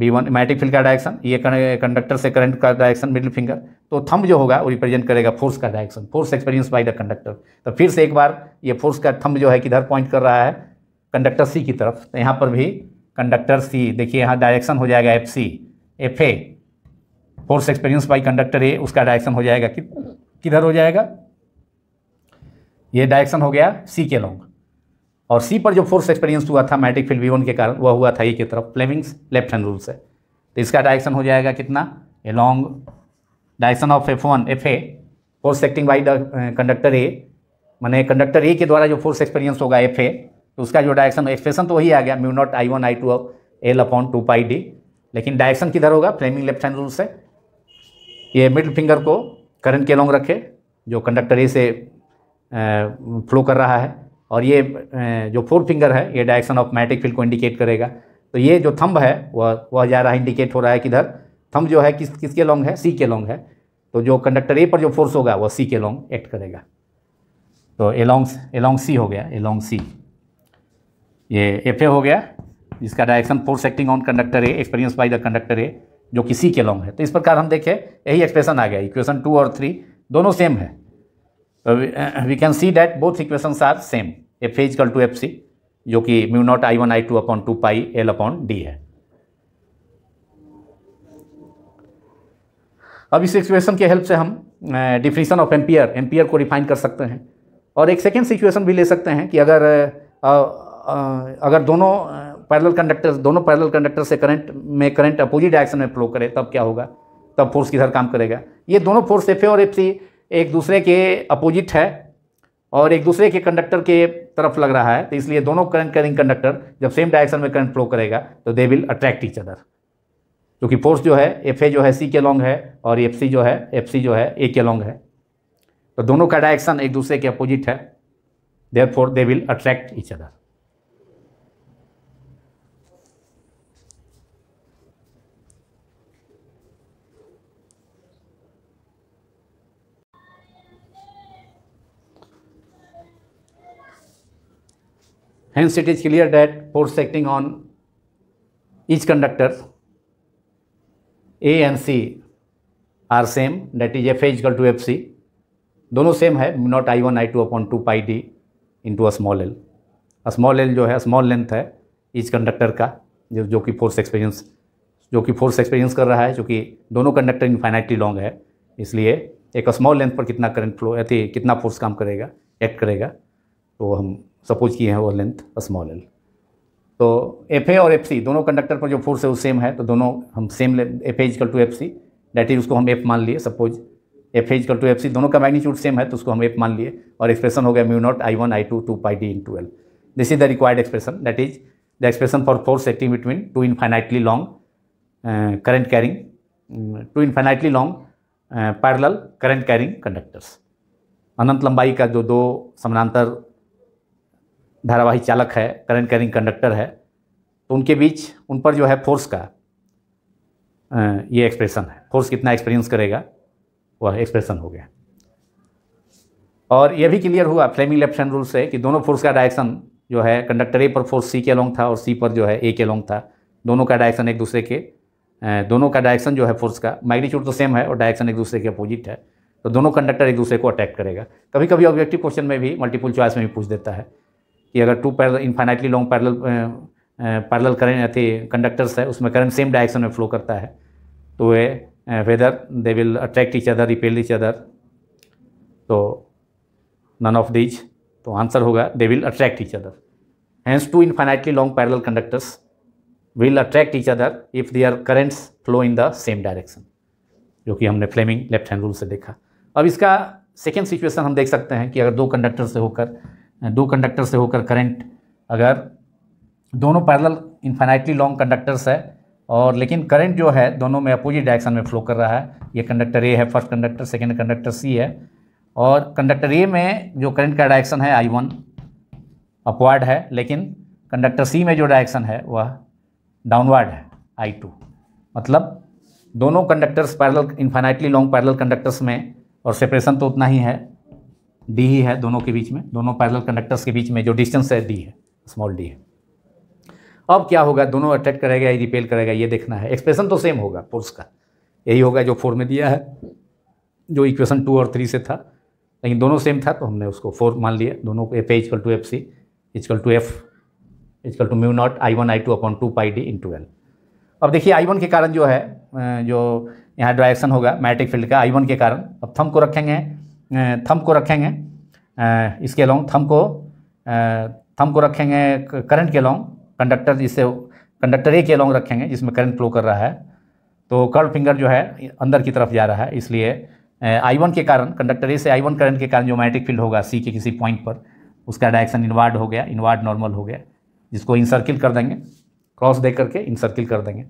S1: बी वन मैटिक फील्ड का डायरेक्शन ये कंडक्टर से करंट का डायरेक्शन मिडिल फिंगर तो थंब जो होगा वो रिप्रेजेंट करेगा फोर्स का direction force experience by the conductor तो फिर से एक बार ये फोर्स का थम जो है किधर पॉइंट कर रहा है कंडक्टर सी की तरफ तो यहाँ पर भी कंडक्टर सी देखिए यहाँ डायरेक्शन हो जाएगा F C F A force experience by conductor A उसका डायरेक्शन हो जाएगा किधर हो जाएगा ये डायरेक्शन हो गया सी के लॉन्ग और सी पर जो फोर्स एक्सपीरियंस हुआ था मैट्रिक फील्ड वी के कारण वह हुआ था ई की तरफ फ्लेमिंग्स लेफ्ट हैंड रूल से तो इसका डायरेक्शन हो जाएगा कितना along direction of F one F A force acting by the conductor A मैंने कंडक्टर ए के द्वारा जो फोर्स एक्सपीरियंस होगा एफ ए तो उसका जो डायरेक्शन एक्सप्रेशन तो वही आ गया mu not I one I two L upon two pi D लेकिन डायरेक्शन किधर होगा फ्लेमिंग लेफ्ट हैंड रूल से ये मिडिल फिंगर को करंट के लॉन्ग रखे जो कंडक्टर ए से फ्लो कर रहा है और ये जो फोर फिंगर है ये डायरेक्शन ऑफ मैटिक फील्ड को इंडिकेट करेगा तो ये जो थंब है वह वह जा रहा है इंडिकेट हो रहा है किधर थंब जो है किस किसके लॉन्ग है सी के लॉन्ग है तो जो कंडक्टर ए पर जो फोर्स होगा वह सी के लॉन्ग एक्ट करेगा तो एलोंग एलोंग सी हो गया एलोंग सी ये एफ ए हो गया जिसका direction force acting on conductor A experience by the conductor A जो कि सी के लॉन्ग है तो इस प्रकार हम देखें यही एक्सप्रेशन आ गया इक्वेशन टू और थ्री दोनों सेम है Uh, we, can uh, see can see that both equations are same f to F C जो कि mu not I one I two upon two pi L upon D है अब इस situation के help से हम definition of ampere ampere को define कर सकते हैं और एक सेकेंड सिचुएशन भी ले सकते हैं कि अगर आ, uh, आ, अगर दोनों पैरेलल कंडक्टर दोनों पैरेलल कंडक्टर से करंट में करंट अपोजिट डायरेक्शन में फ्लो करे तब क्या होगा तब फोर्स किधर काम करेगा ये दोनों फोर्स एफ ए और एफ सी एक दूसरे के अपोजिट है और एक दूसरे के कंडक्टर के तरफ लग रहा है तो इसलिए दोनों करंट कैरिंग कंडक्टर जब सेम डायरेक्शन में करंट फ्लो करेगा तो they will attract each other क्योंकि फोर्स जो है एफ ए जो है सी के लॉन्ग है और एफ सी जो है एफ सी जो है ए के लॉन्ग है तो दोनों का डायरेक्शन एक दूसरे के अपोजिट है therefore they will attract each other Hence it is clear that force acting on each conductor A and C are same that is F is equal to fc dono same hai not i1 i2 upon 2 pi d into a small l a small l jo hai small length hai each conductor ka jo jo ki force experience जो कि force experience कर रहा है जो कि दोनों conductor infinitely long है इसलिए एक स्मॉल लेंथ पर कितना करंट फ्लो या कितना फोर्स काम करेगा एक्ट करेगा तो हम सपोज की तो है वो लेंथ स्मॉल एल तो एफ ए और एफ सी दोनों कंडक्टर पर जो फोर्स है वो सेम है तो दोनों हम same F equal to F C that is उसको हम एफ मान लिए suppose F equal to F C दोनों का मैग्नीट्यूड सेम है तो उसको हम एफ मान लिए और एक्सप्रेशन हो गया mu not I one I two two pi D into L this is the required expression that is the expression for force acting between two infinitely long current carrying two infinitely long parallel current carrying conductors अनंत लंबाई का जो दो समानांतर धारावाही चालक है current carrying conductor है तो उनके बीच उन पर जो है फोर्स का ये एक्सप्रेशन है फोर्स कितना एक्सपीरियंस करेगा वह एक्सप्रेशन हो गया और यह भी क्लियर हुआ फ्लेमिंग लेफ्ट हैंड रूल से कि दोनों फोर्स का डायरेक्शन जो है कंडक्टर ए पर फोर्स सी के लॉन्ग था और सी पर जो है ए के लॉन्ग था दोनों का डायरेक्शन एक दूसरे के दोनों का डायरेक्शन जो है फोर्स का मैग्नीट्यूड तो सेम है और डायरेक्शन एक दूसरे के अपोजिट है तो दोनों कंडक्टर एक दूसरे को अटैक करेगा कभी कभी ऑब्जेक्टिव क्वेश्चन में भी मल्टीपल चॉइस में भी पूछ देता है कि अगर two parallel infinitely long parallel parallel current थे कंडक्टर्स है उसमें करंट सेम डायरेक्शन में फ्लो करता है तो वे whether they will attract each other repel each other तो नन ऑफ दीज तो आंसर होगा they will attract each other hence two infinitely long parallel conductors will attract each other if they are currents flow in the same direction जो कि हमने Fleming left hand rule से देखा अब इसका second situation हम देख सकते हैं कि अगर दो कंडक्टर से होकर दो कंडक्टर से होकर करंट अगर दोनों पैरेलल इन्फाइनाइटली लॉन्ग कंडक्टर्स है और लेकिन करंट जो है दोनों में अपोजिट डायरेक्शन में फ्लो कर रहा है ये कंडक्टर ए है first conductor second conductor C है और कंडक्टर ए में जो करंट का डायरेक्शन है आई वन अपवर्ड है लेकिन कंडक्टर सी में जो डायरेक्शन है वह डाउनवर्ड है आई टू मतलब दोनों conductors parallel infinitely long parallel conductors में और सेपरेशन तो उतना ही है डी ही है दोनों के बीच में दोनों पैरल कंडक्टर्स के बीच में जो डिस्टेंस है डी है स्मॉल डी है अब क्या होगा दोनों अट्रैक्ट करेगा या रिपेल करेगा ये देखना है एक्सप्रेशन तो सेम होगा फोर्स का यही होगा जो फोर में दिया है जो इक्वेशन टू और थ्री से था लेकिन दोनों सेम था तो हमने उसको फोर मान लिया दोनों को F equal to F C is equal to F is equal to mu not I one I two upon two pi D into L अब देखिए आई वन के कारण जो है जो यहाँ डायरेक्शन होगा मैटिक फील्ड का आई वन के कारण अब थम को रखेंगे थम को रखेंगे इसके लॉन्ग थम को थम को रखेंगे करंट के लॉन्ग कंडक्टर जिससे कंडक्टर ए के लॉन्ग रखेंगे जिसमें करंट फ्लो कर रहा है तो कर्ड फिंगर जो है अंदर की तरफ जा रहा है इसलिए आई वन के कारण कंडक्टर ए से आई वन करंट के कारण जो मैग्नेटिक फील्ड होगा सी के किसी पॉइंट पर उसका डायरेक्शन इनवार्ड हो गया इनवार्ड नॉर्मल हो गया जिसको इंसर्किल कर देंगे क्रॉस दे करके इंसर्किल कर देंगे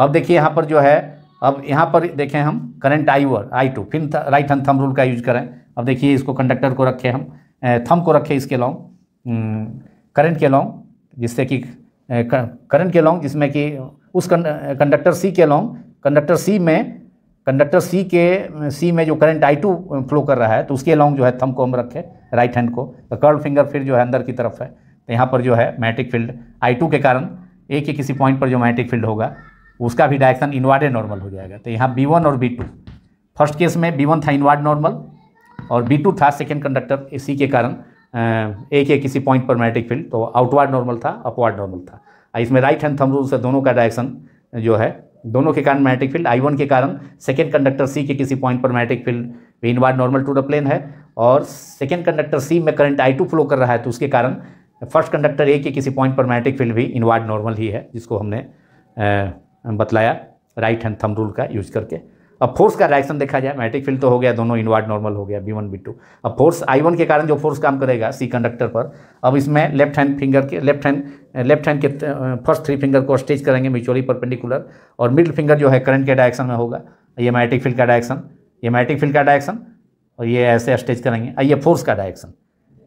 S1: अब देखिए यहाँ पर जो है अब यहाँ पर देखें हम करंट आई वर आई टू फिर राइट हैंड थम रूल का यूज करें अब देखिए इसको कंडक्टर को रखें हम थम को रखें इसके लॉन्ग हम्म, करंट के लॉन्ग जिससे कि करंट के लॉन्ग जिसमें कि उस कंडक्टर सी के लॉन्ग कंडक्टर सी में कंडक्टर सी के सी में जो करंट आई टू फ्लो कर रहा है तो उसके लॉन्ग जो है थम को हम रखें राइट हैंड को तो कर्ल फिंगर फिर जो है अंदर की तरफ है तो यहाँ पर जो है मैटिक फील्ड आई टू के कारण ए के किसी पॉइंट पर जो मैटिक फील्ड होगा उसका भी डायरेक्शन इनवर्ड नॉर्मल हो जाएगा तो यहाँ बी वन और बी टू फर्स्ट केस में बी वन था इनवर्ड नॉर्मल और बी टू था सेकेंड कंडक्टर इसी के कारण ए के किसी पॉइंट पर मैग्नेटिक फील्ड तो आउटवर्ड नॉर्मल था अपवर्ड नॉर्मल था इसमें राइट हैंड थम रूल से दोनों का डायरेक्शन जो है दोनों के कारण मैग्नेटिक फील्ड आई वन के कारण सेकेंड कंडक्टर सी के किसी पॉइंट पर मैग्नेटिक फील्ड भी inward normal to the plane है और सेकेंड कंडक्टर सी में करंट आई टू फ्लो कर रहा है तो उसके कारण फर्स्ट कंडक्टर ए के किसी पॉइंट पर मैग्नेटिक फील्ड भी इनवर्ड नॉर्मल ही है जिसको हमने बतलाया राइट हैंड थम रूल का यूज करके अब फोर्स का डायरेक्शन देखा जाए मैट्रिक फील्ड तो हो गया दोनों इनवर्ड नॉर्मल हो गया बी वन बी टू अब फोर्स आई वन के कारण जो फोर्स काम करेगा सी कंडक्टर पर अब इसमें लेफ्ट हैंड फिंगर के लेफ्ट हैंड लेफ्ट हैंड के फर्स्ट थ्री फिंगर को स्टेज करेंगे म्यूचुअली परपेंडिकुलर और मिडिल फिंगर जो है करंट के डायरेक्शन में होगा ये मैट्रिक फील्ड का डायरेक्शन ये मैट्रिक फील्ड का डायरेक्शन और ये ऐसे स्टेज करेंगे ये फोर्स का डायरेक्शन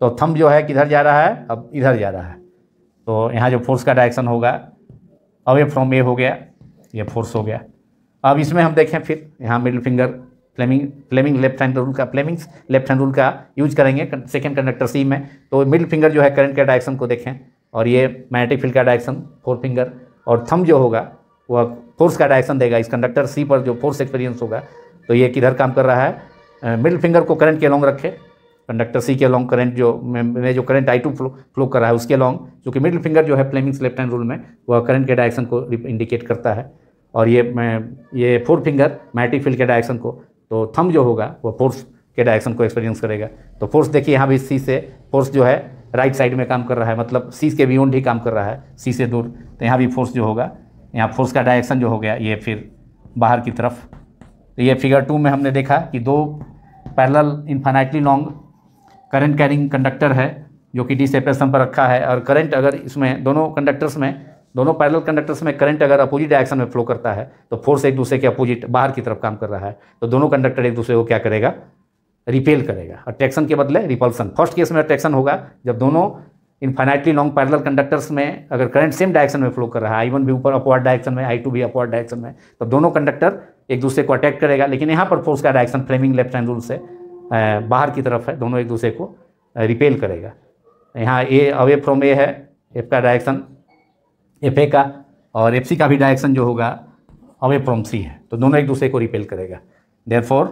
S1: तो थम जो है किधर जा रहा है अब इधर जा रहा है तो यहाँ जो फोर्स का डायरेक्शन होगा अवे फ्रॉम ए हो गया ये फोर्स हो गया अब इसमें हम देखें फिर यहाँ middle finger Fleming Fleming left hand rule का फ्लेमिंग्स लेफ्ट हैंड रूल का यूज करेंगे सेकेंड कंडक्टर सी में तो मिडिल फिंगर जो है करंट के डायरेक्शन को देखें और ये मैग्नेटिक फील्ड का डायरेक्शन फोर फिंगर और थम जो होगा वह फोर्स का डायरेक्शन देगा इस कंडक्टर सी पर जो फोर्स एक्सपीरियंस होगा तो ये किधर काम कर रहा है मिडिल फिंगर को करंट के लॉन्ग रखे कंडक्टर सी के लॉन्ग करंट जो मैं जो current I two flow flow कर रहा है उसके लॉन्ग जो कि मिडिल फिंगर जो है फ्लेमिंग्स लेफ्ट हैंड रूल में वह करंट के डायरेक्शन को इंडिकेट करता है और ये ये फोर फिंगर मैटिक फील्ड के डायरेक्शन को तो थम जो होगा वो फोर्स के डायरेक्शन को एक्सपीरियंस करेगा तो फोर्स देखिए यहाँ भी सी से फोर्स जो है राइट साइड में काम कर रहा है मतलब सी के ओंड ही काम कर रहा है सी से दूर तो यहाँ भी फोर्स जो होगा यहाँ फोर्स का डायरेक्शन जो हो गया ये फिर बाहर की तरफ तो ये फिगर टू में हमने देखा कि दो parallel infinitely long current carrying conductor है जो कि डी सेपरेशन पर रखा है और करंट अगर इसमें दोनों कंडक्टर्स में दोनों पैरेलल कंडक्टर्स में करंट अगर अपोजिट डायरेक्शन में फ्लो करता है तो फोर्स एक दूसरे के अपोजिट बाहर की तरफ काम कर रहा है तो दोनों कंडक्टर एक दूसरे को क्या करेगा रिपेल करेगा अट्रैक्शन के बदले रिपल्सन फर्स्ट केस में अट्रैक्शन होगा जब दोनों इनफाइनाइटली लॉन्ग पैरल कंडक्टर्स में अगर करंट सेम डायरेक्शन में फ्लो कर रहा है आई वन भी ऊपर अपवर्ड डायरेक्शन में आई टू भी अपवर्ड डायरेक्शन में तो दोनों कंडक्टर एक दूसरे को अटैक करेगा लेकिन यहाँ पर फोर्स का direction Fleming left hand rule से बाहर की तरफ है दोनों एक दूसरे को रिपेल करेगा यहाँ ए अवे फ्रॉम ए है एफ का डायरेक्शन एफ का और एफ सी का भी डायरेक्शन जो होगा अवे फ्रॉम सी है तो दोनों एक दूसरे को रिपेल करेगा therefore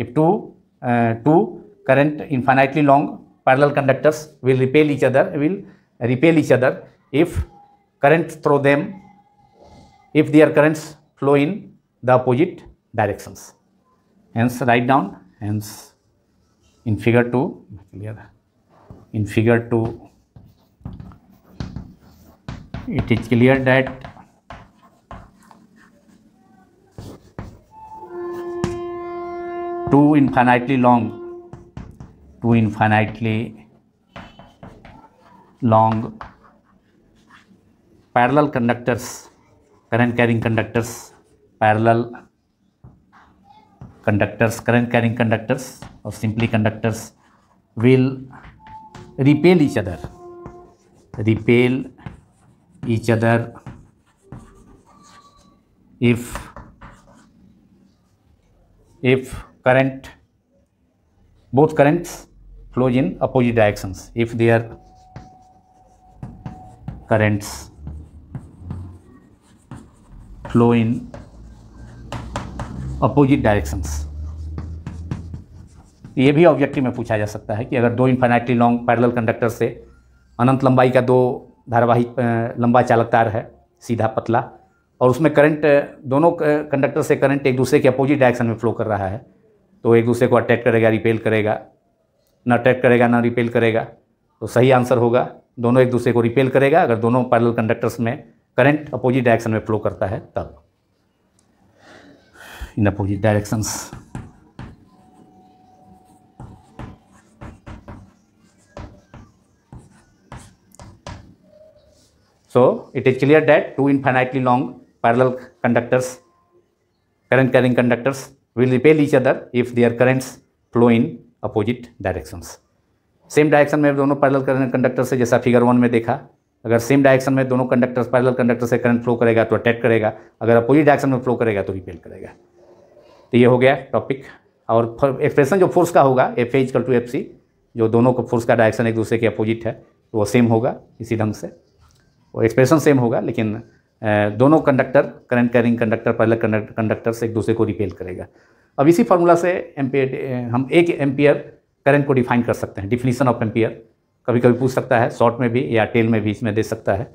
S1: if two two current infinitely long parallel conductors will repel each other will repel each other if current through them if they are currents flow in the opposite directions hence write down hence in figure two clear in figure two it is clear that two infinitely long two infinitely long parallel conductors current carrying conductors parallel conductors current carrying conductors or simply conductors will repel each other repel each other if if current both currents flows in opposite directions if they are currents flow in opposite directions ये भी objective में पूछा जा सकता है कि अगर दो इन्फाइनाइटली लॉन्ग पैरेलल कंडक्टर से अनंत लंबाई का दो धारावाहिक लंबा चालक तार है सीधा पतला और उसमें करंट दोनों कंडक्टर से करंट एक दूसरे के अपोजिट डायरेक्शन में फ्लो कर रहा है तो एक दूसरे को अट्रैक्ट करेगा रिपेल करेगा ना अट्रैक्ट करेगा ना रिपेल करेगा तो सही आंसर होगा दोनों एक दूसरे को रिपेल करेगा अगर दोनों पैरल कंडक्टर्स में करंट अपोजिट डायरेक्शन में फ्लो करता है तब in opposite directions So it is clear that two infinitely long parallel conductors, current carrying conductors will repel each other if their currents flow in opposite directions. Same direction में दोनों parallel conductor से जैसा figure one में देखा अगर same direction में दोनों conductors parallel conductor से करंट फ्लो करेगा तो अटैक करेगा अगर अपोजिट डायरेक्शन में फ्लो करेगा तो रिपेल करेगा तो ये हो गया टॉपिक और एक्सप्रेशन जो फोर्स का होगा F A equal to F C जो दोनों को फोर्स का डायरेक्शन एक दूसरे के अपोजिट है तो वो सेम होगा इसी ढंग से वो एक्सप्रेशन सेम होगा लेकिन दोनों कंडक्टर करंट कैरिंग कंडक्टर पहले कंडक्टर से एक दूसरे को रिपेल करेगा अब इसी फार्मूला से एम्पियर हम एक एम्पियर करंट को डिफाइन कर सकते हैं डिफिनीसन ऑफ एम्पियर कभी कभी पूछ सकता है शॉर्ट में भी या टेल में भी इसमें दे सकता है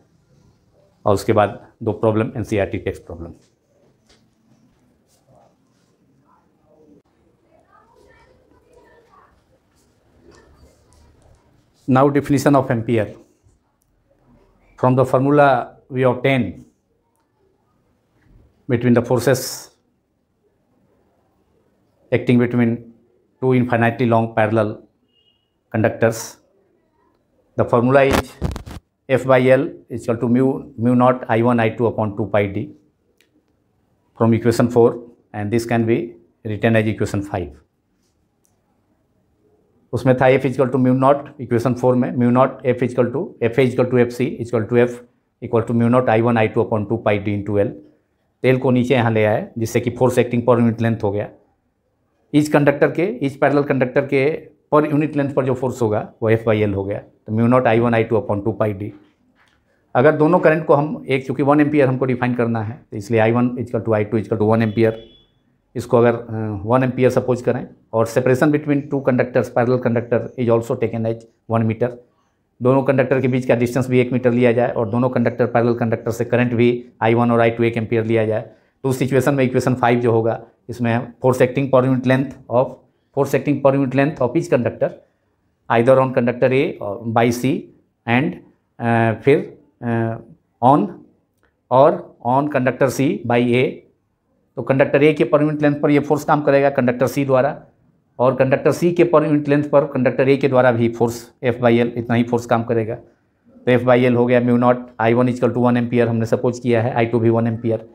S1: और उसके बाद दो problem N C R T problem now definition of ampere From the formula we obtain between the forces acting between two infinitely long parallel conductors. The formula is F by L is equal to mu, mu naught I1 I2 upon 2 pi d from equation 4 and this can be written as equation 5. उसमें था F is equal to mu naught equation four में mu naught F is equal to F is equal to F C is equal to F equal to mu not I one I two upon two pi D into L तेल को नीचे यहाँ ले आए जिससे कि force acting per unit length हो गया इस कंडक्टर के इस पैरल कंडक्टर के पर यूनिट लेंथ पर जो फोर्स होगा वो एफ बाई एल हो गया तो mu not I one I two upon two pi D अगर दोनों करंट को हम एक चूंकि वन एम्पियर हमको डिफाइन करना है तो इसलिए I one is equal to I two is equal to one ampere इसको अगर वन एम सपोज करें और separation between two conductors parallel conductor is also taken as one metre दोनों कंडक्टर के बीच का डिस्टेंस भी एक मीटर लिया जाए और दोनों कंडक्टर पैरल कंडक्टर से करंट भी आई वन और आई टू एक एम्पियर लिया जाए तो उस सिचुएशन में इक्वेशन फाइव जो होगा इसमें force acting per unit length of force acting per unit length of each conductor either on conductor A by C and फिर ऑन और on conductor C by A तो कंडक्टर ए के per unit length पर यह force काम करेगा conductor सी द्वारा और कंडक्टर सी के पर यूनिट लेंथ पर कंडक्टर ए के द्वारा भी फोर्स एफ बाई एल इतना ही फोर्स काम करेगा तो एफ बाई एल हो गया mu not I one is equal to one ampere हमने सपोज किया है आई टू भी वन एम्पियर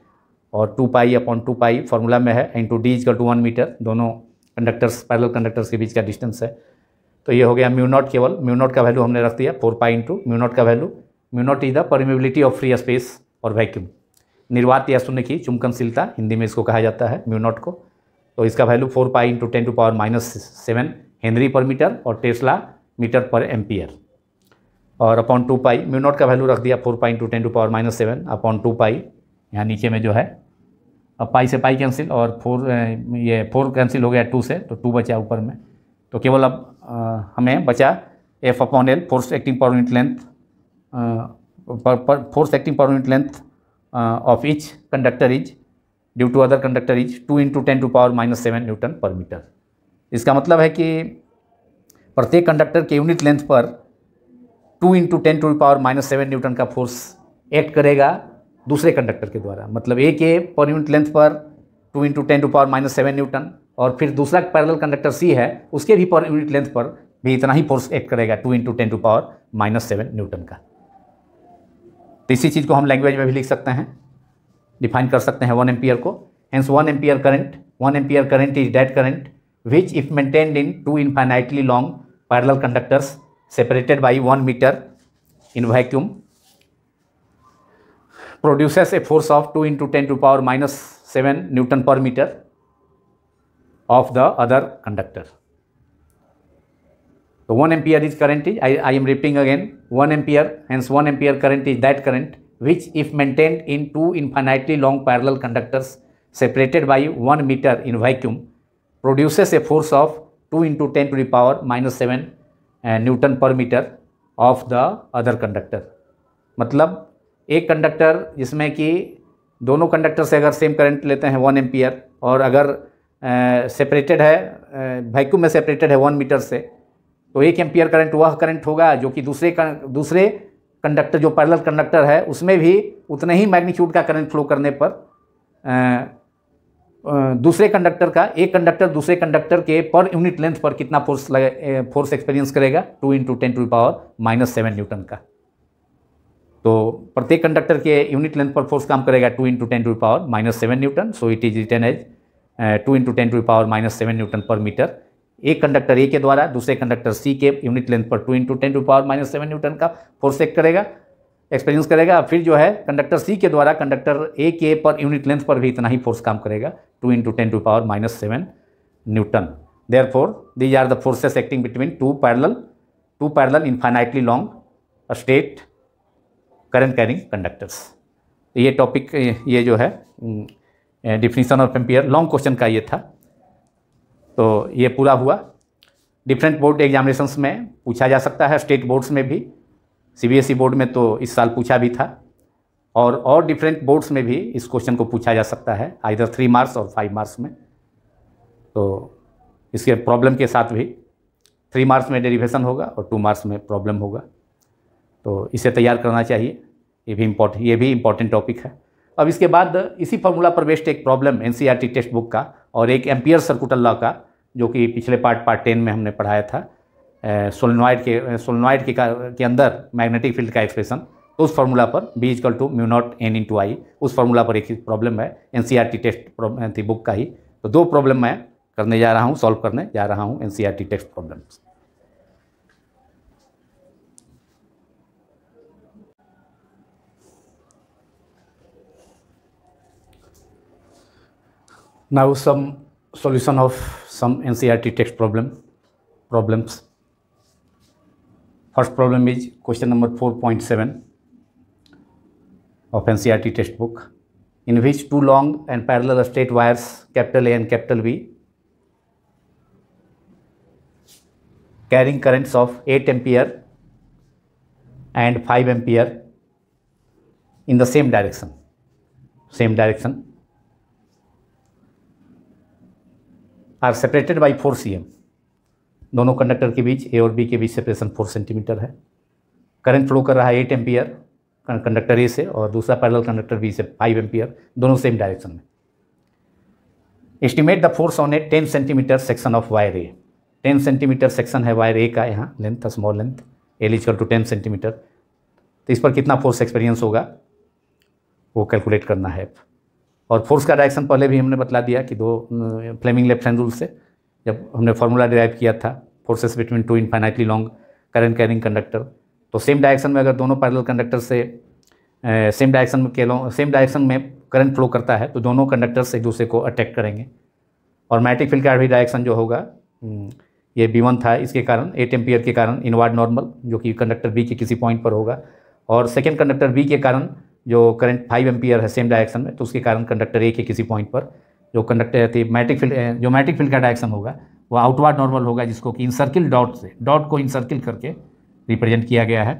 S1: और two pi upon two pi formula में है into D is equal to one metre दोनों कंडक्टर्स पैरल कंडक्टर्स के बीच का डिस्टेंस है तो ये हो गया म्यू नॉट केवल म्यू नॉट का वैल्यू हमने रख दिया four pi into mu naught का value mu naught is the permeability of free space और वैक्यूम निर्वात या शून्य की चुमकनशीलता हिंदी में इसको कहा जाता है म्यूनॉट को तो इसका value four pi into ten to power minus seven henry per metre और टेस्ला मीटर पर एम्पियर और अपॉन टू पाई म्यूनॉट का वैल्यू रख दिया four pi into ten to power minus seven upon two pi यहाँ नीचे में जो है अब पाई से पाई कैंसिल और फोर ये फोर कैंसिल हो गया टू से तो टू बचा ऊपर में तो केवल अब आ, हमें बचा F upon L force acting per unit length पर force acting per unit length uh, of each conductor is due to other conductor is 2 into 10 to power minus seven newton per metre इसका मतलब है कि प्रत्येक conductor के unit length पर 2 into ten to power minus seven newton का force act करेगा दूसरे कंडक्टर के द्वारा मतलब ए के पर यूनिट लेंथ पर 2 into ten to power minus seven newton और फिर दूसरा पैरल कंडक्टर सी है उसके भी पर यूनिट लेंथ पर भी इतना ही फोर्स एक्ट करेगा two into ten to power minus seven newton का तो इसी चीज़ को हम लैंग्वेज में भी लिख सकते हैं डिफाइन कर सकते हैं वन एम्पियर को hence one ampere current one ampere current is that current which if maintained in two infinitely long parallel conductors separated by one metre in vacuum produces a force of two into ten to power minus seven newton per metre of the other conductor तो one ampere is current is I I am repeating again one ampere hence one ampere current is that current which if maintained in two infinitely long parallel conductors separated by one metre in vacuum produces a force of two into ten to power minus seven newton per metre of the other conductor मतलब एक conductor जिसमें कि दोनों conductor से अगर same current लेते हैं one ampere और अगर सेपरेटेड uh, है वैक्यूम uh, में सेपरेटेड है वन मीटर से तो एक एम्पियर करंट वह करंट होगा जो कि दूसरे कर, दूसरे कंडक्टर जो पैरल कंडक्टर है उसमें भी उतने ही मैग्नीट्यूड का करंट फ्लो करने पर आ, आ, दूसरे कंडक्टर का एक कंडक्टर दूसरे कंडक्टर के पर यूनिट लेंथ पर कितना फोर्स लगे फोर्स एक्सपीरियंस करेगा two into ten to power minus seven newton का तो प्रत्येक कंडक्टर के यूनिट लेंथ पर फोर्स काम करेगा two into ten to power minus seven newton so it is written as two into ten to power minus seven newton per metre एक conductor A के द्वारा दूसरे कंडक्टर सी के unit length पर two into ten to power minus seven newton का force act करेगा experience करेगा फिर जो है कंडक्टर सी के द्वारा कंडक्टर ए के पर यूनिट लेंथ पर भी इतना ही फोर्स काम करेगा two into ten to power minus seven newton therefore these are the forces acting between two parallel two parallel infinitely long straight current carrying conductors ये topic ये जो है definition of ampere long question का ये था तो ये पूरा हुआ डिफरेंट बोर्ड एग्जामिनेशंस में पूछा जा सकता है स्टेट बोर्ड्स में भी सीबीएसई बोर्ड e में तो इस साल पूछा भी था और और डिफरेंट बोर्ड्स में भी इस क्वेश्चन को पूछा जा सकता है आइधर थ्री मार्क्स और फाइव मार्क्स में तो इसके प्रॉब्लम के साथ भी थ्री मार्क्स में डेरिवेशन होगा और टू मार्क्स में प्रॉब्लम होगा तो इसे तैयार करना चाहिए ये भी इम्पोर्टेंट ये भी इम्पोर्टेंट टॉपिक है अब इसके बाद इसी फार्मूला पर बेस्ड एक प्रॉब्लम एन टेक्स्ट बुक का और एक एम्पियर सर्कुट अल्लाह का जो कि पिछले पार्ट पार्ट टेन में हमने पढ़ाया था सोलनॉइड के सोलनॉइड के, के अंदर मैग्नेटिक फील्ड का एक्सप्रेशन तो उस फार्मूला पर B is equal to mu naught N into I उस फार्मूला पर एक प्रॉब्लम है N C R T textbook का ही तो दो प्रॉब्लम मैं करने जा रहा हूँ सॉल्व करने जा रहा हूँ N C R T text problems now some solution of some NCRT text problem problems first problem is question number 4.7 of NCRT textbook in which two long and parallel straight wires capital A and capital B carrying currents of 8 ampere and 5 ampere in the same direction same direction are separated by four C M दोनों conductor के बीच A और B के बीच separation four centimetre है current flow कर रहा है एट एम्पियर कंडक्टर ए से और दूसरा पैरल कंडक्टर बी से फाइव एम्पियर दोनों सेम डायरेक्शन में estimate the force on A ten centimetre section of wire A ten centimetre section है वायर ए का यहाँ length small length L is equal to ten centimetre तो इस पर कितना फोर्स एक्सपीरियंस होगा वो कैलकुलेट करना है और फोर्स का डायरेक्शन पहले भी हमने बतला दिया कि दो फ्लेमिंग लेफ्ट हैंड रूल से जब हमने फॉर्मूला डिराइव किया था forces between two infinitely long current carrying conductor तो सेम डायरेक्शन में अगर दोनों पैरेलल कंडक्टर से सेम डायरेक्शन में के सेम डायरेक्शन में करंट फ्लो करता है तो दोनों कंडक्टर्स एक दूसरे को अटैक करेंगे और मैग्नेटिक फील्ड का भी डायरेक्शन जो होगा ये बी वन था इसके कारण एट एम्पियर के कारण इनवर्ड नॉर्मल जो कि कंडक्टर बी के किसी पॉइंट पर होगा और सेकेंड कंडक्टर बी के कारण जो करंट फाइव एम्पियर है सेम डायरेक्शन में तो उसके कारण कंडक्टर ए के किसी पॉइंट पर जो कंडक्टर मैट्रिक फील्ड जो मैट्रिक फील्ड का डायरेक्शन होगा वो आउटवर्ड नॉर्मल होगा जिसको कि इन सर्किल डॉट से डॉट को सर्किल करके रिप्रेजेंट किया गया है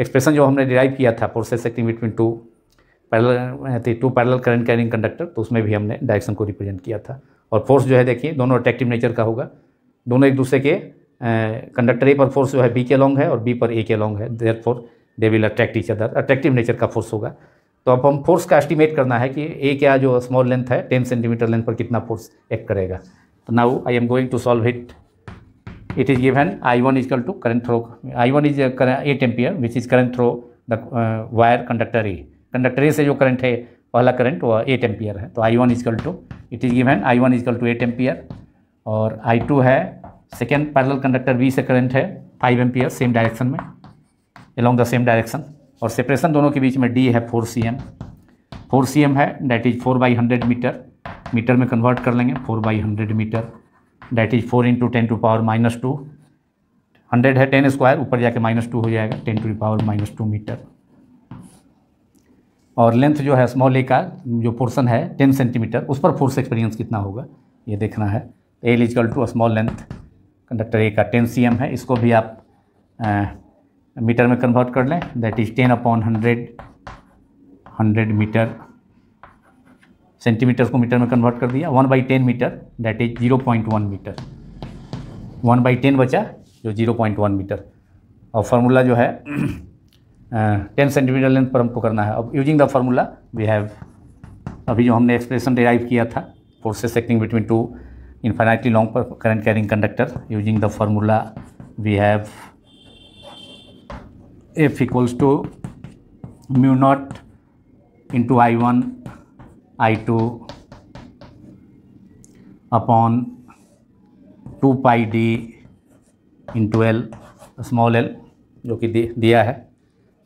S1: एक्सप्रेशन जो हमने डिराइव किया था forces acting between two parallel two parallel current carrying conductor तो उसमें भी हमने डायरेक्शन को रिप्रेजेंट किया था और फोर्स जो है देखिए दोनों अट्रैक्टिव नेचर का होगा दोनों एक दूसरे के कंडक्टर ए पर फोर्स जो है बी के लॉन्ग है और बी पर ए के लॉन्ग है therefore they will attract each other attractive nature का फोर्स होगा तो अब हम फोर्स का एस्टिमेट करना है कि ए क्या जो स्मॉल लेंथ है टेन सेंटीमीटर लेंथ पर कितना फोर्स एक्ट करेगा तो now I am going to solve it it is given I one is equal to current through I one is eight ampere which is current through the wire conductor A conductor A से जो current है पहला current वो eight ampere है तो I one is equal to it is given I one is equal to eight ampere और I two है second parallel conductor B से करंट है फाइव एम्पियर सेम डायरेक्शन में अलॉन्ग द सेम डायरेक्शन और separation दोनों के बीच में डी है four C M four C M है that is four by hundred metre metre में कन्वर्ट कर लेंगे four by hundred metre that is four into ten to power minus two hundred है टेन स्क्वायर ऊपर जाके minus two हो जाएगा ten to power minus two metre और length जो है स्मॉल ए का जो पोर्सन है टेन सेंटीमीटर उस पर फोर्स एक्सपीरियंस कितना होगा ये देखना है L is equal to small length conductor A का टेन सी एम है इसको भी आप मीटर में कन्वर्ट कर लें that is ten upon hundred hundred metre centimetre को मीटर में कन्वर्ट कर दिया one by ten metre that is zero point one metre one by ten बचा जो जीरो पॉइंट वन मीटर और फार्मूला जो है टेन सेंटीमीटर लेंथ पर हमको करना है अब using the formula we have अभी जो हमने एक्सप्रेशन डिराइव किया था forces acting between two infinitely long पर current carrying conductor using the formula we have F equals to mu naught into I one I two upon two pi D into L small L जो कि दिया है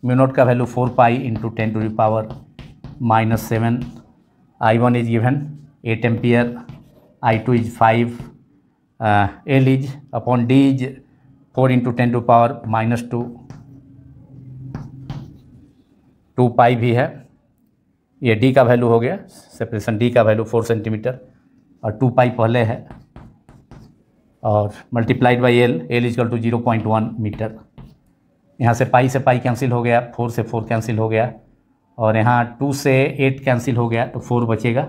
S1: mu का value four pi into ten to power minus seven I one is given eight ampere I two is five L is upon D is four into ten to power minus two two pi भी है ये D का value हो गया separation D का value four centimetre और two pi पहले है और multiplied by L L is equal to zero point one metre यहाँ से पाई से पाई कैंसिल हो गया फोर से फोर कैंसिल हो गया और यहाँ टू से एट कैंसिल हो गया तो फोर बचेगा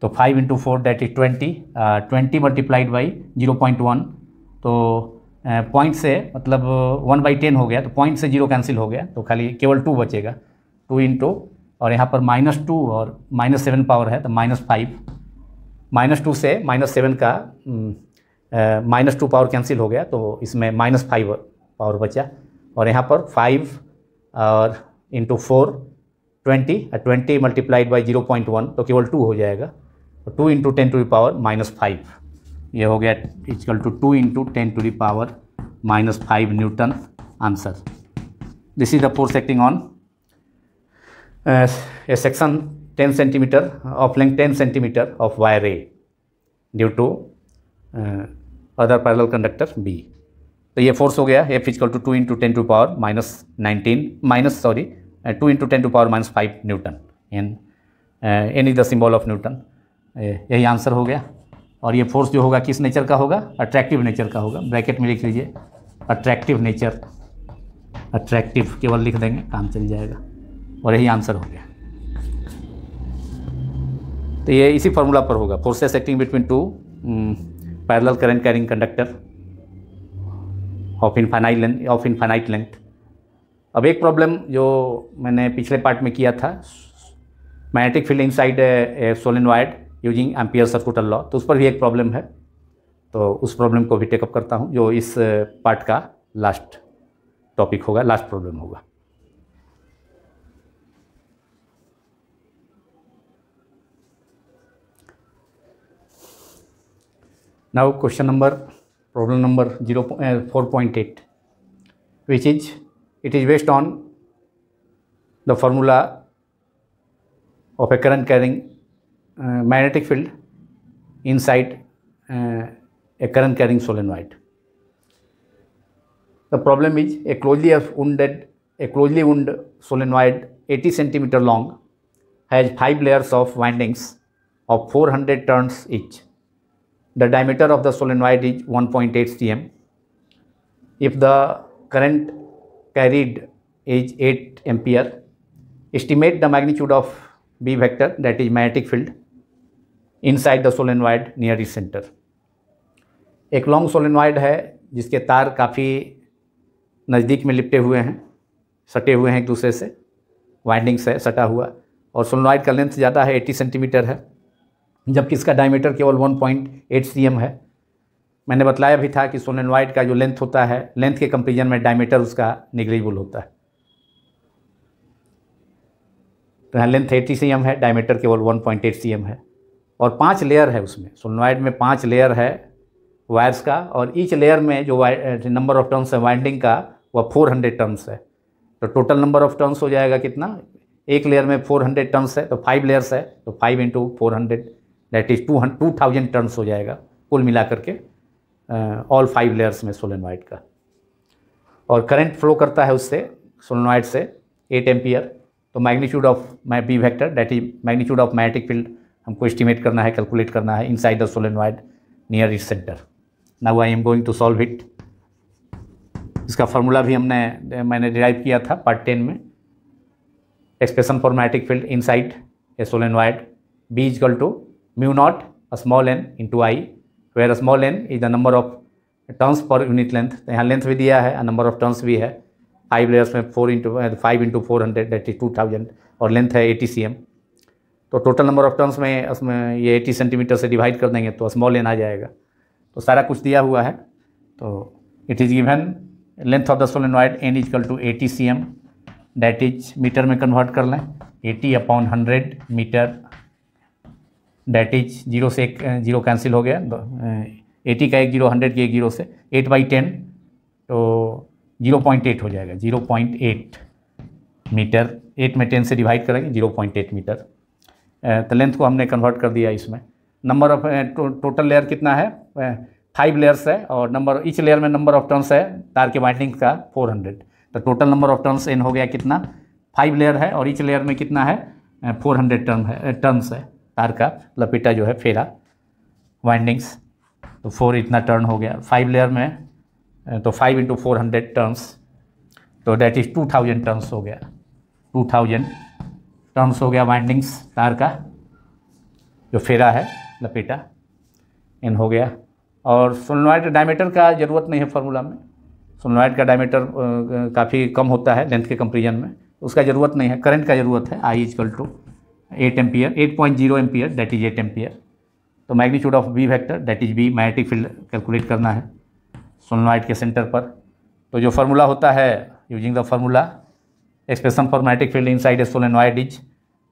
S1: तो five into four that is twenty twenty multiplied by zero point one तो पॉइंट से मतलब वन बाई टेन हो गया तो पॉइंट से जीरो कैंसिल हो गया तो खाली केवल टू बचेगा टू इन टू और यहाँ पर माइनस टू और माइनस सेवन पावर है तो माइनस फाइव माइनस टू से माइनस सेवन का माइनस टू पावर कैंसिल हो गया तो इसमें माइनस फाइव पावर बचा और यहाँ पर फाइव और into four twenty twenty multiplied by zero point one तो केवल टू हो जाएगा two into ten to power minus five ये हो गया is equal to two into ten to power minus five newton answer this is the force acting on a section ten centimetre of length ten centimetre of wire A due to other parallel conductor B तो ये force हो गया F is equal to two into ten to power minus nineteen minus sorry two into ten to power minus five newton N N is the symbol of newton यही answer हो गया और ये force जो होगा किस नेचर का होगा अट्रैक्टिव नेचर का होगा ब्रैकेट में लिख लीजिए अट्रैक्टिव नेचर अट्रैक्टिव केवल लिख देंगे काम चल जाएगा और यही आंसर हो गया तो ये इसी फॉर्मूला पर होगा forces acting between two parallel current carrying conductor of infinite length of infinite length अब एक प्रॉब्लम जो मैंने पिछले पार्ट में किया था magnetic field inside a solenoid using ampere circuital law तो उस पर भी एक प्रॉब्लम है तो उस प्रॉब्लम को भी टेकअप करता हूँ जो इस पार्ट का लास्ट टॉपिक होगा लास्ट प्रॉब्लम होगा now question number problem number zero four point eight which is it is based on the formula of a current carrying Uh, magnetic field inside uh, a current carrying solenoid. The problem is a closely wounded, a closely wound solenoid 80 centimeter long has 5 layers of windings of 400 turns each. The diameter of the solenoid is 1.8 cm. If the current carried is 8 ampere, estimate the magnitude of B vector that is magnetic field inside the solenoid near its centre एक long solenoid है जिसके तार काफ़ी नज़दीक में लिपटे हुए हैं सटे हुए हैं एक दूसरे से वाइंडिंग्स है सटा हुआ और सोलनवाइड का लेंथ ज़्यादा है 80 सेंटीमीटर है जबकि इसका डायमीटर केवल 1.8 एम है मैंने बताया भी था कि सोलनवाइड का जो लेंथ होता है लेंथ के कंपेरिजन में डायमीटर उसका निगलेबल होता है तो यहाँ लेंथ एटी सी एम है डायमीटर केवल one point eight C M है और पांच लेयर है उसमें सोलनॉइड में पांच लेयर है वायर्स का और ईच लेयर में जो नंबर ऑफ टर्न्स है वाइंडिंग का वह फोर हंड्रेड टर्न्स है तो टोटल नंबर ऑफ टर्न्स हो जाएगा कितना एक लेयर में फोर हंड्रेड टर्न्स है तो फाइव लेयर्स है तो five into four hundred that is two two thousand turns हो जाएगा कुल मिला करके ऑल फाइव लेयर्स में सोलेनोइड का और करंट फ्लो करता है उससे सोलेनोइड से एट एम्पियर तो magnitude of B vector that is magnitude of magnetic field हमको एस्टिमेट करना है कैलकुलेट करना है inside the solenoid near it centre now I am going to solve it इसका फार्मूला भी हमने मैंने डिराइव किया था पार्ट टेन में expression for magnetic field inside a solenoid B is equal to mu naught a small n into I where small n is the number of turns per unit length तो यहाँ length भी दिया है number of turns भी है five layers में four into five into four hundred eighty two thousand और length है एटी सी एम तो टोटल नंबर ऑफ टर्म्स में उसमें ये 80 सेंटीमीटर से डिवाइड कर देंगे तो स्मॉल एन आ जाएगा तो सारा कुछ दिया हुआ है तो it is given length of the solenoid N is equal to eighty C M that is metre में कन्वर्ट कर लें eighty upon hundred metre that is zero से एक जीरो कैंसिल हो गया एटी का एक जीरो हंड्रेड के एक जीरो से एट बाई टेन तो जीरो पॉइंट एट हो जाएगा zero point eight metre eight में टेन से डिवाइड करेंगे जीरो पॉइंट एट मीटर तो लेंथ को हमने कन्वर्ट कर दिया इसमें नंबर ऑफ टोटल लेयर कितना है फाइव लेयर्स है और नंबर इच लेयर में नंबर ऑफ टर्न्स है तार के वाइंडिंग का फोर हंड्रेड तो total number of turns N हो गया कितना फाइव लेयर है और इच लेयर में कितना है फोर हंड्रेड टर्न है टर्न्स है तार का लपेटा जो है फेरा वाइंडिंग्स तो फोर इतना टर्न हो गया फाइव लेयर में तो five into four hundred turns तो that is two thousand turns हो गया टू थाउजेंड टर्म्स हो गया वाइंडिंग्स तार का जो फेरा है लपेटा इन हो गया और सोलनॉइड डायमीटर का ज़रूरत नहीं है फार्मूला में सोलनॉइड का डायमीटर काफ़ी कम होता है लेंथ के कंपेरिजन में उसका ज़रूरत नहीं है करंट का ज़रूरत है I is equal to eight ampere eight point zero ampere that is eight ampere तो magnitude of B vector that is B magnetic field calculate करना है सोलनॉइड के सेंटर पर तो जो फार्मूला होता है using the formula expression for magnetic field inside a solenoid is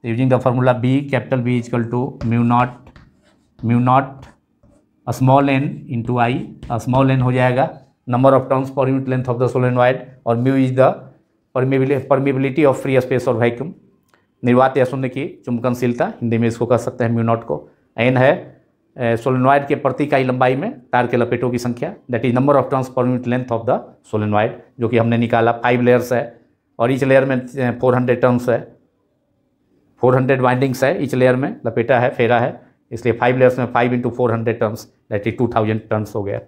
S1: using the formula B capital B is equal to mu naught mu naught a small n into i a small n हो जाएगा number of turns per unit length of the solenoid और mu is the permeability of free space or vacuum निर्वात या शून्य की चुंबकनशीलता हिंदी में इसको कह सकते हैं म्यूनॉट को एन है सोलेनॉइड के प्रति इकाई लंबाई में तार के लपेटों की संख्या that is number of turns per unit length of the solenoid जो कि हमने निकाला फाइव लेयर्स है और इच लेयर में फोर हंड्रेड टर्म्स है फोर हंड्रेड वाइंडिंग्स है ईच लेयर में लपेटा है फेरा है इसलिए फाइव लेयर्स में five into four hundred terms that is two thousand terms हो गया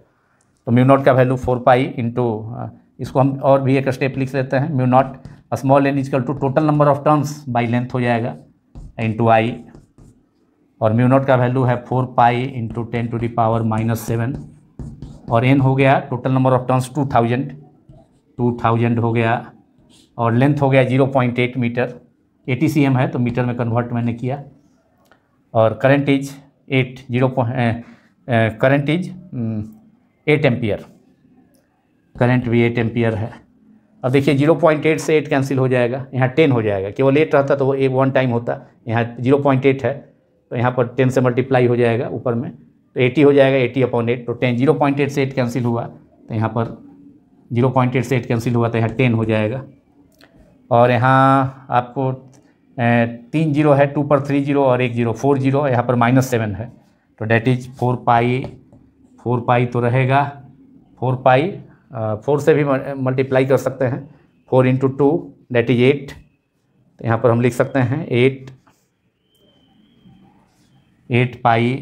S1: तो म्यू नॉट का वैल्यू फोर पाई इंटू इसको हम और भी एक स्टेप लिख लेते हैं mu naught small n is equal to total number of terms by length हो जाएगा इंटू आई और म्यू नॉट का वैल्यू है four pi into ten to the power minus seven और एन हो गया total number of terms two thousand two thousand हो गया और लेंथ हो गया 0.8 मीटर ए सी है तो मीटर में कन्वर्ट मैंने किया और current is eight zero current is eight ampere current भी एट एम्पियर है अब देखिए जीरो पॉइंट एट से एट कैंसिल हो जाएगा यहाँ टेन हो जाएगा केवल 8 रहता तो वो एक वन टाइम होता यहाँ जीरो पॉइंट एट है तो यहाँ पर टेन से मल्टीप्लाई हो जाएगा ऊपर में तो एटी हो जाएगा एटी अपॉन एट तो 10 जीरो पॉइंट एट से एट कैंसिल हुआ तो यहाँ पर जीरो पॉइंट एट से एट कैंसिल हुआ तो यहाँ टेन हो जाएगा और यहाँ आपको तीन जीरो है टू पर थ्री जीरो और एक जीरो फोर जीरो यहाँ पर माइनस सेवन है तो that is four pi four pi तो रहेगा फोर पाई फोर से भी मल्टीप्लाई कर सकते हैं four into two that is eight तो यहाँ पर हम लिख सकते हैं eight eight pi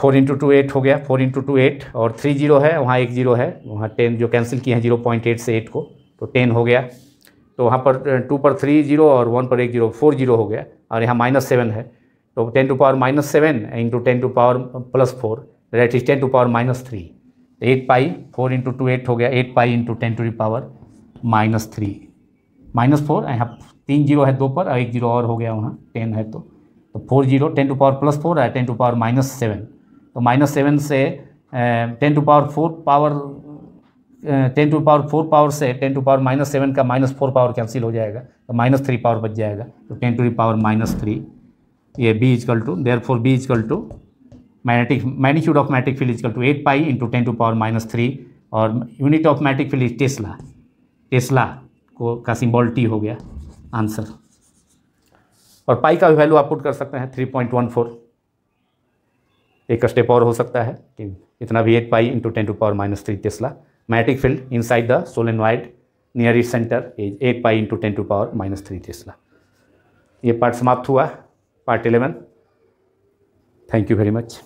S1: four into two eight हो गया फोर इंटू टू एट और थ्री जीरो है वहाँ एक जीरो है वहाँ टेन जो कैंसिल किए हैं जीरो पॉइंट एट से एट को तो टेन हो गया तो वहाँ पर टू पर थ्री जीरो और वन पर एक जीरो फोर जीरो हो गया और यहाँ माइनस सेवन है तो ten to power minus seven into ten to power plus four that is ten to power minus three eight pi four into two eight हो गया eight pi into ten to power minus three minus four यहाँ तीन zero है दो पर और एक zero और हो गया वहाँ टेन है तो तो four zero ten to power plus four है ten to power minus seven तो माइनस सेवन से ten to power four power ten to power four power से ten to power minus seven का माइनस फोर पावर कैंसिल हो जाएगा तो minus three power बच जाएगा तो ten to power minus three ये B is equal to therefore B is equal to magnetic magnitude of मैट्रिक field is equal to eight pi into ten to power minus three और unit of मैट्रिक field is tesla tesla को का symbol T हो गया answer और पाई का value आप पुट कर सकते हैं थ्री पॉइंट वन फोर एक स्टेप और हो सकता है कि इतना भी eight pi into ten to power minus three tesla field field inside the solenoid near it centre is eight pi into ten to power minus three tesla ये part समाप्त हुआ part eleven thank you very much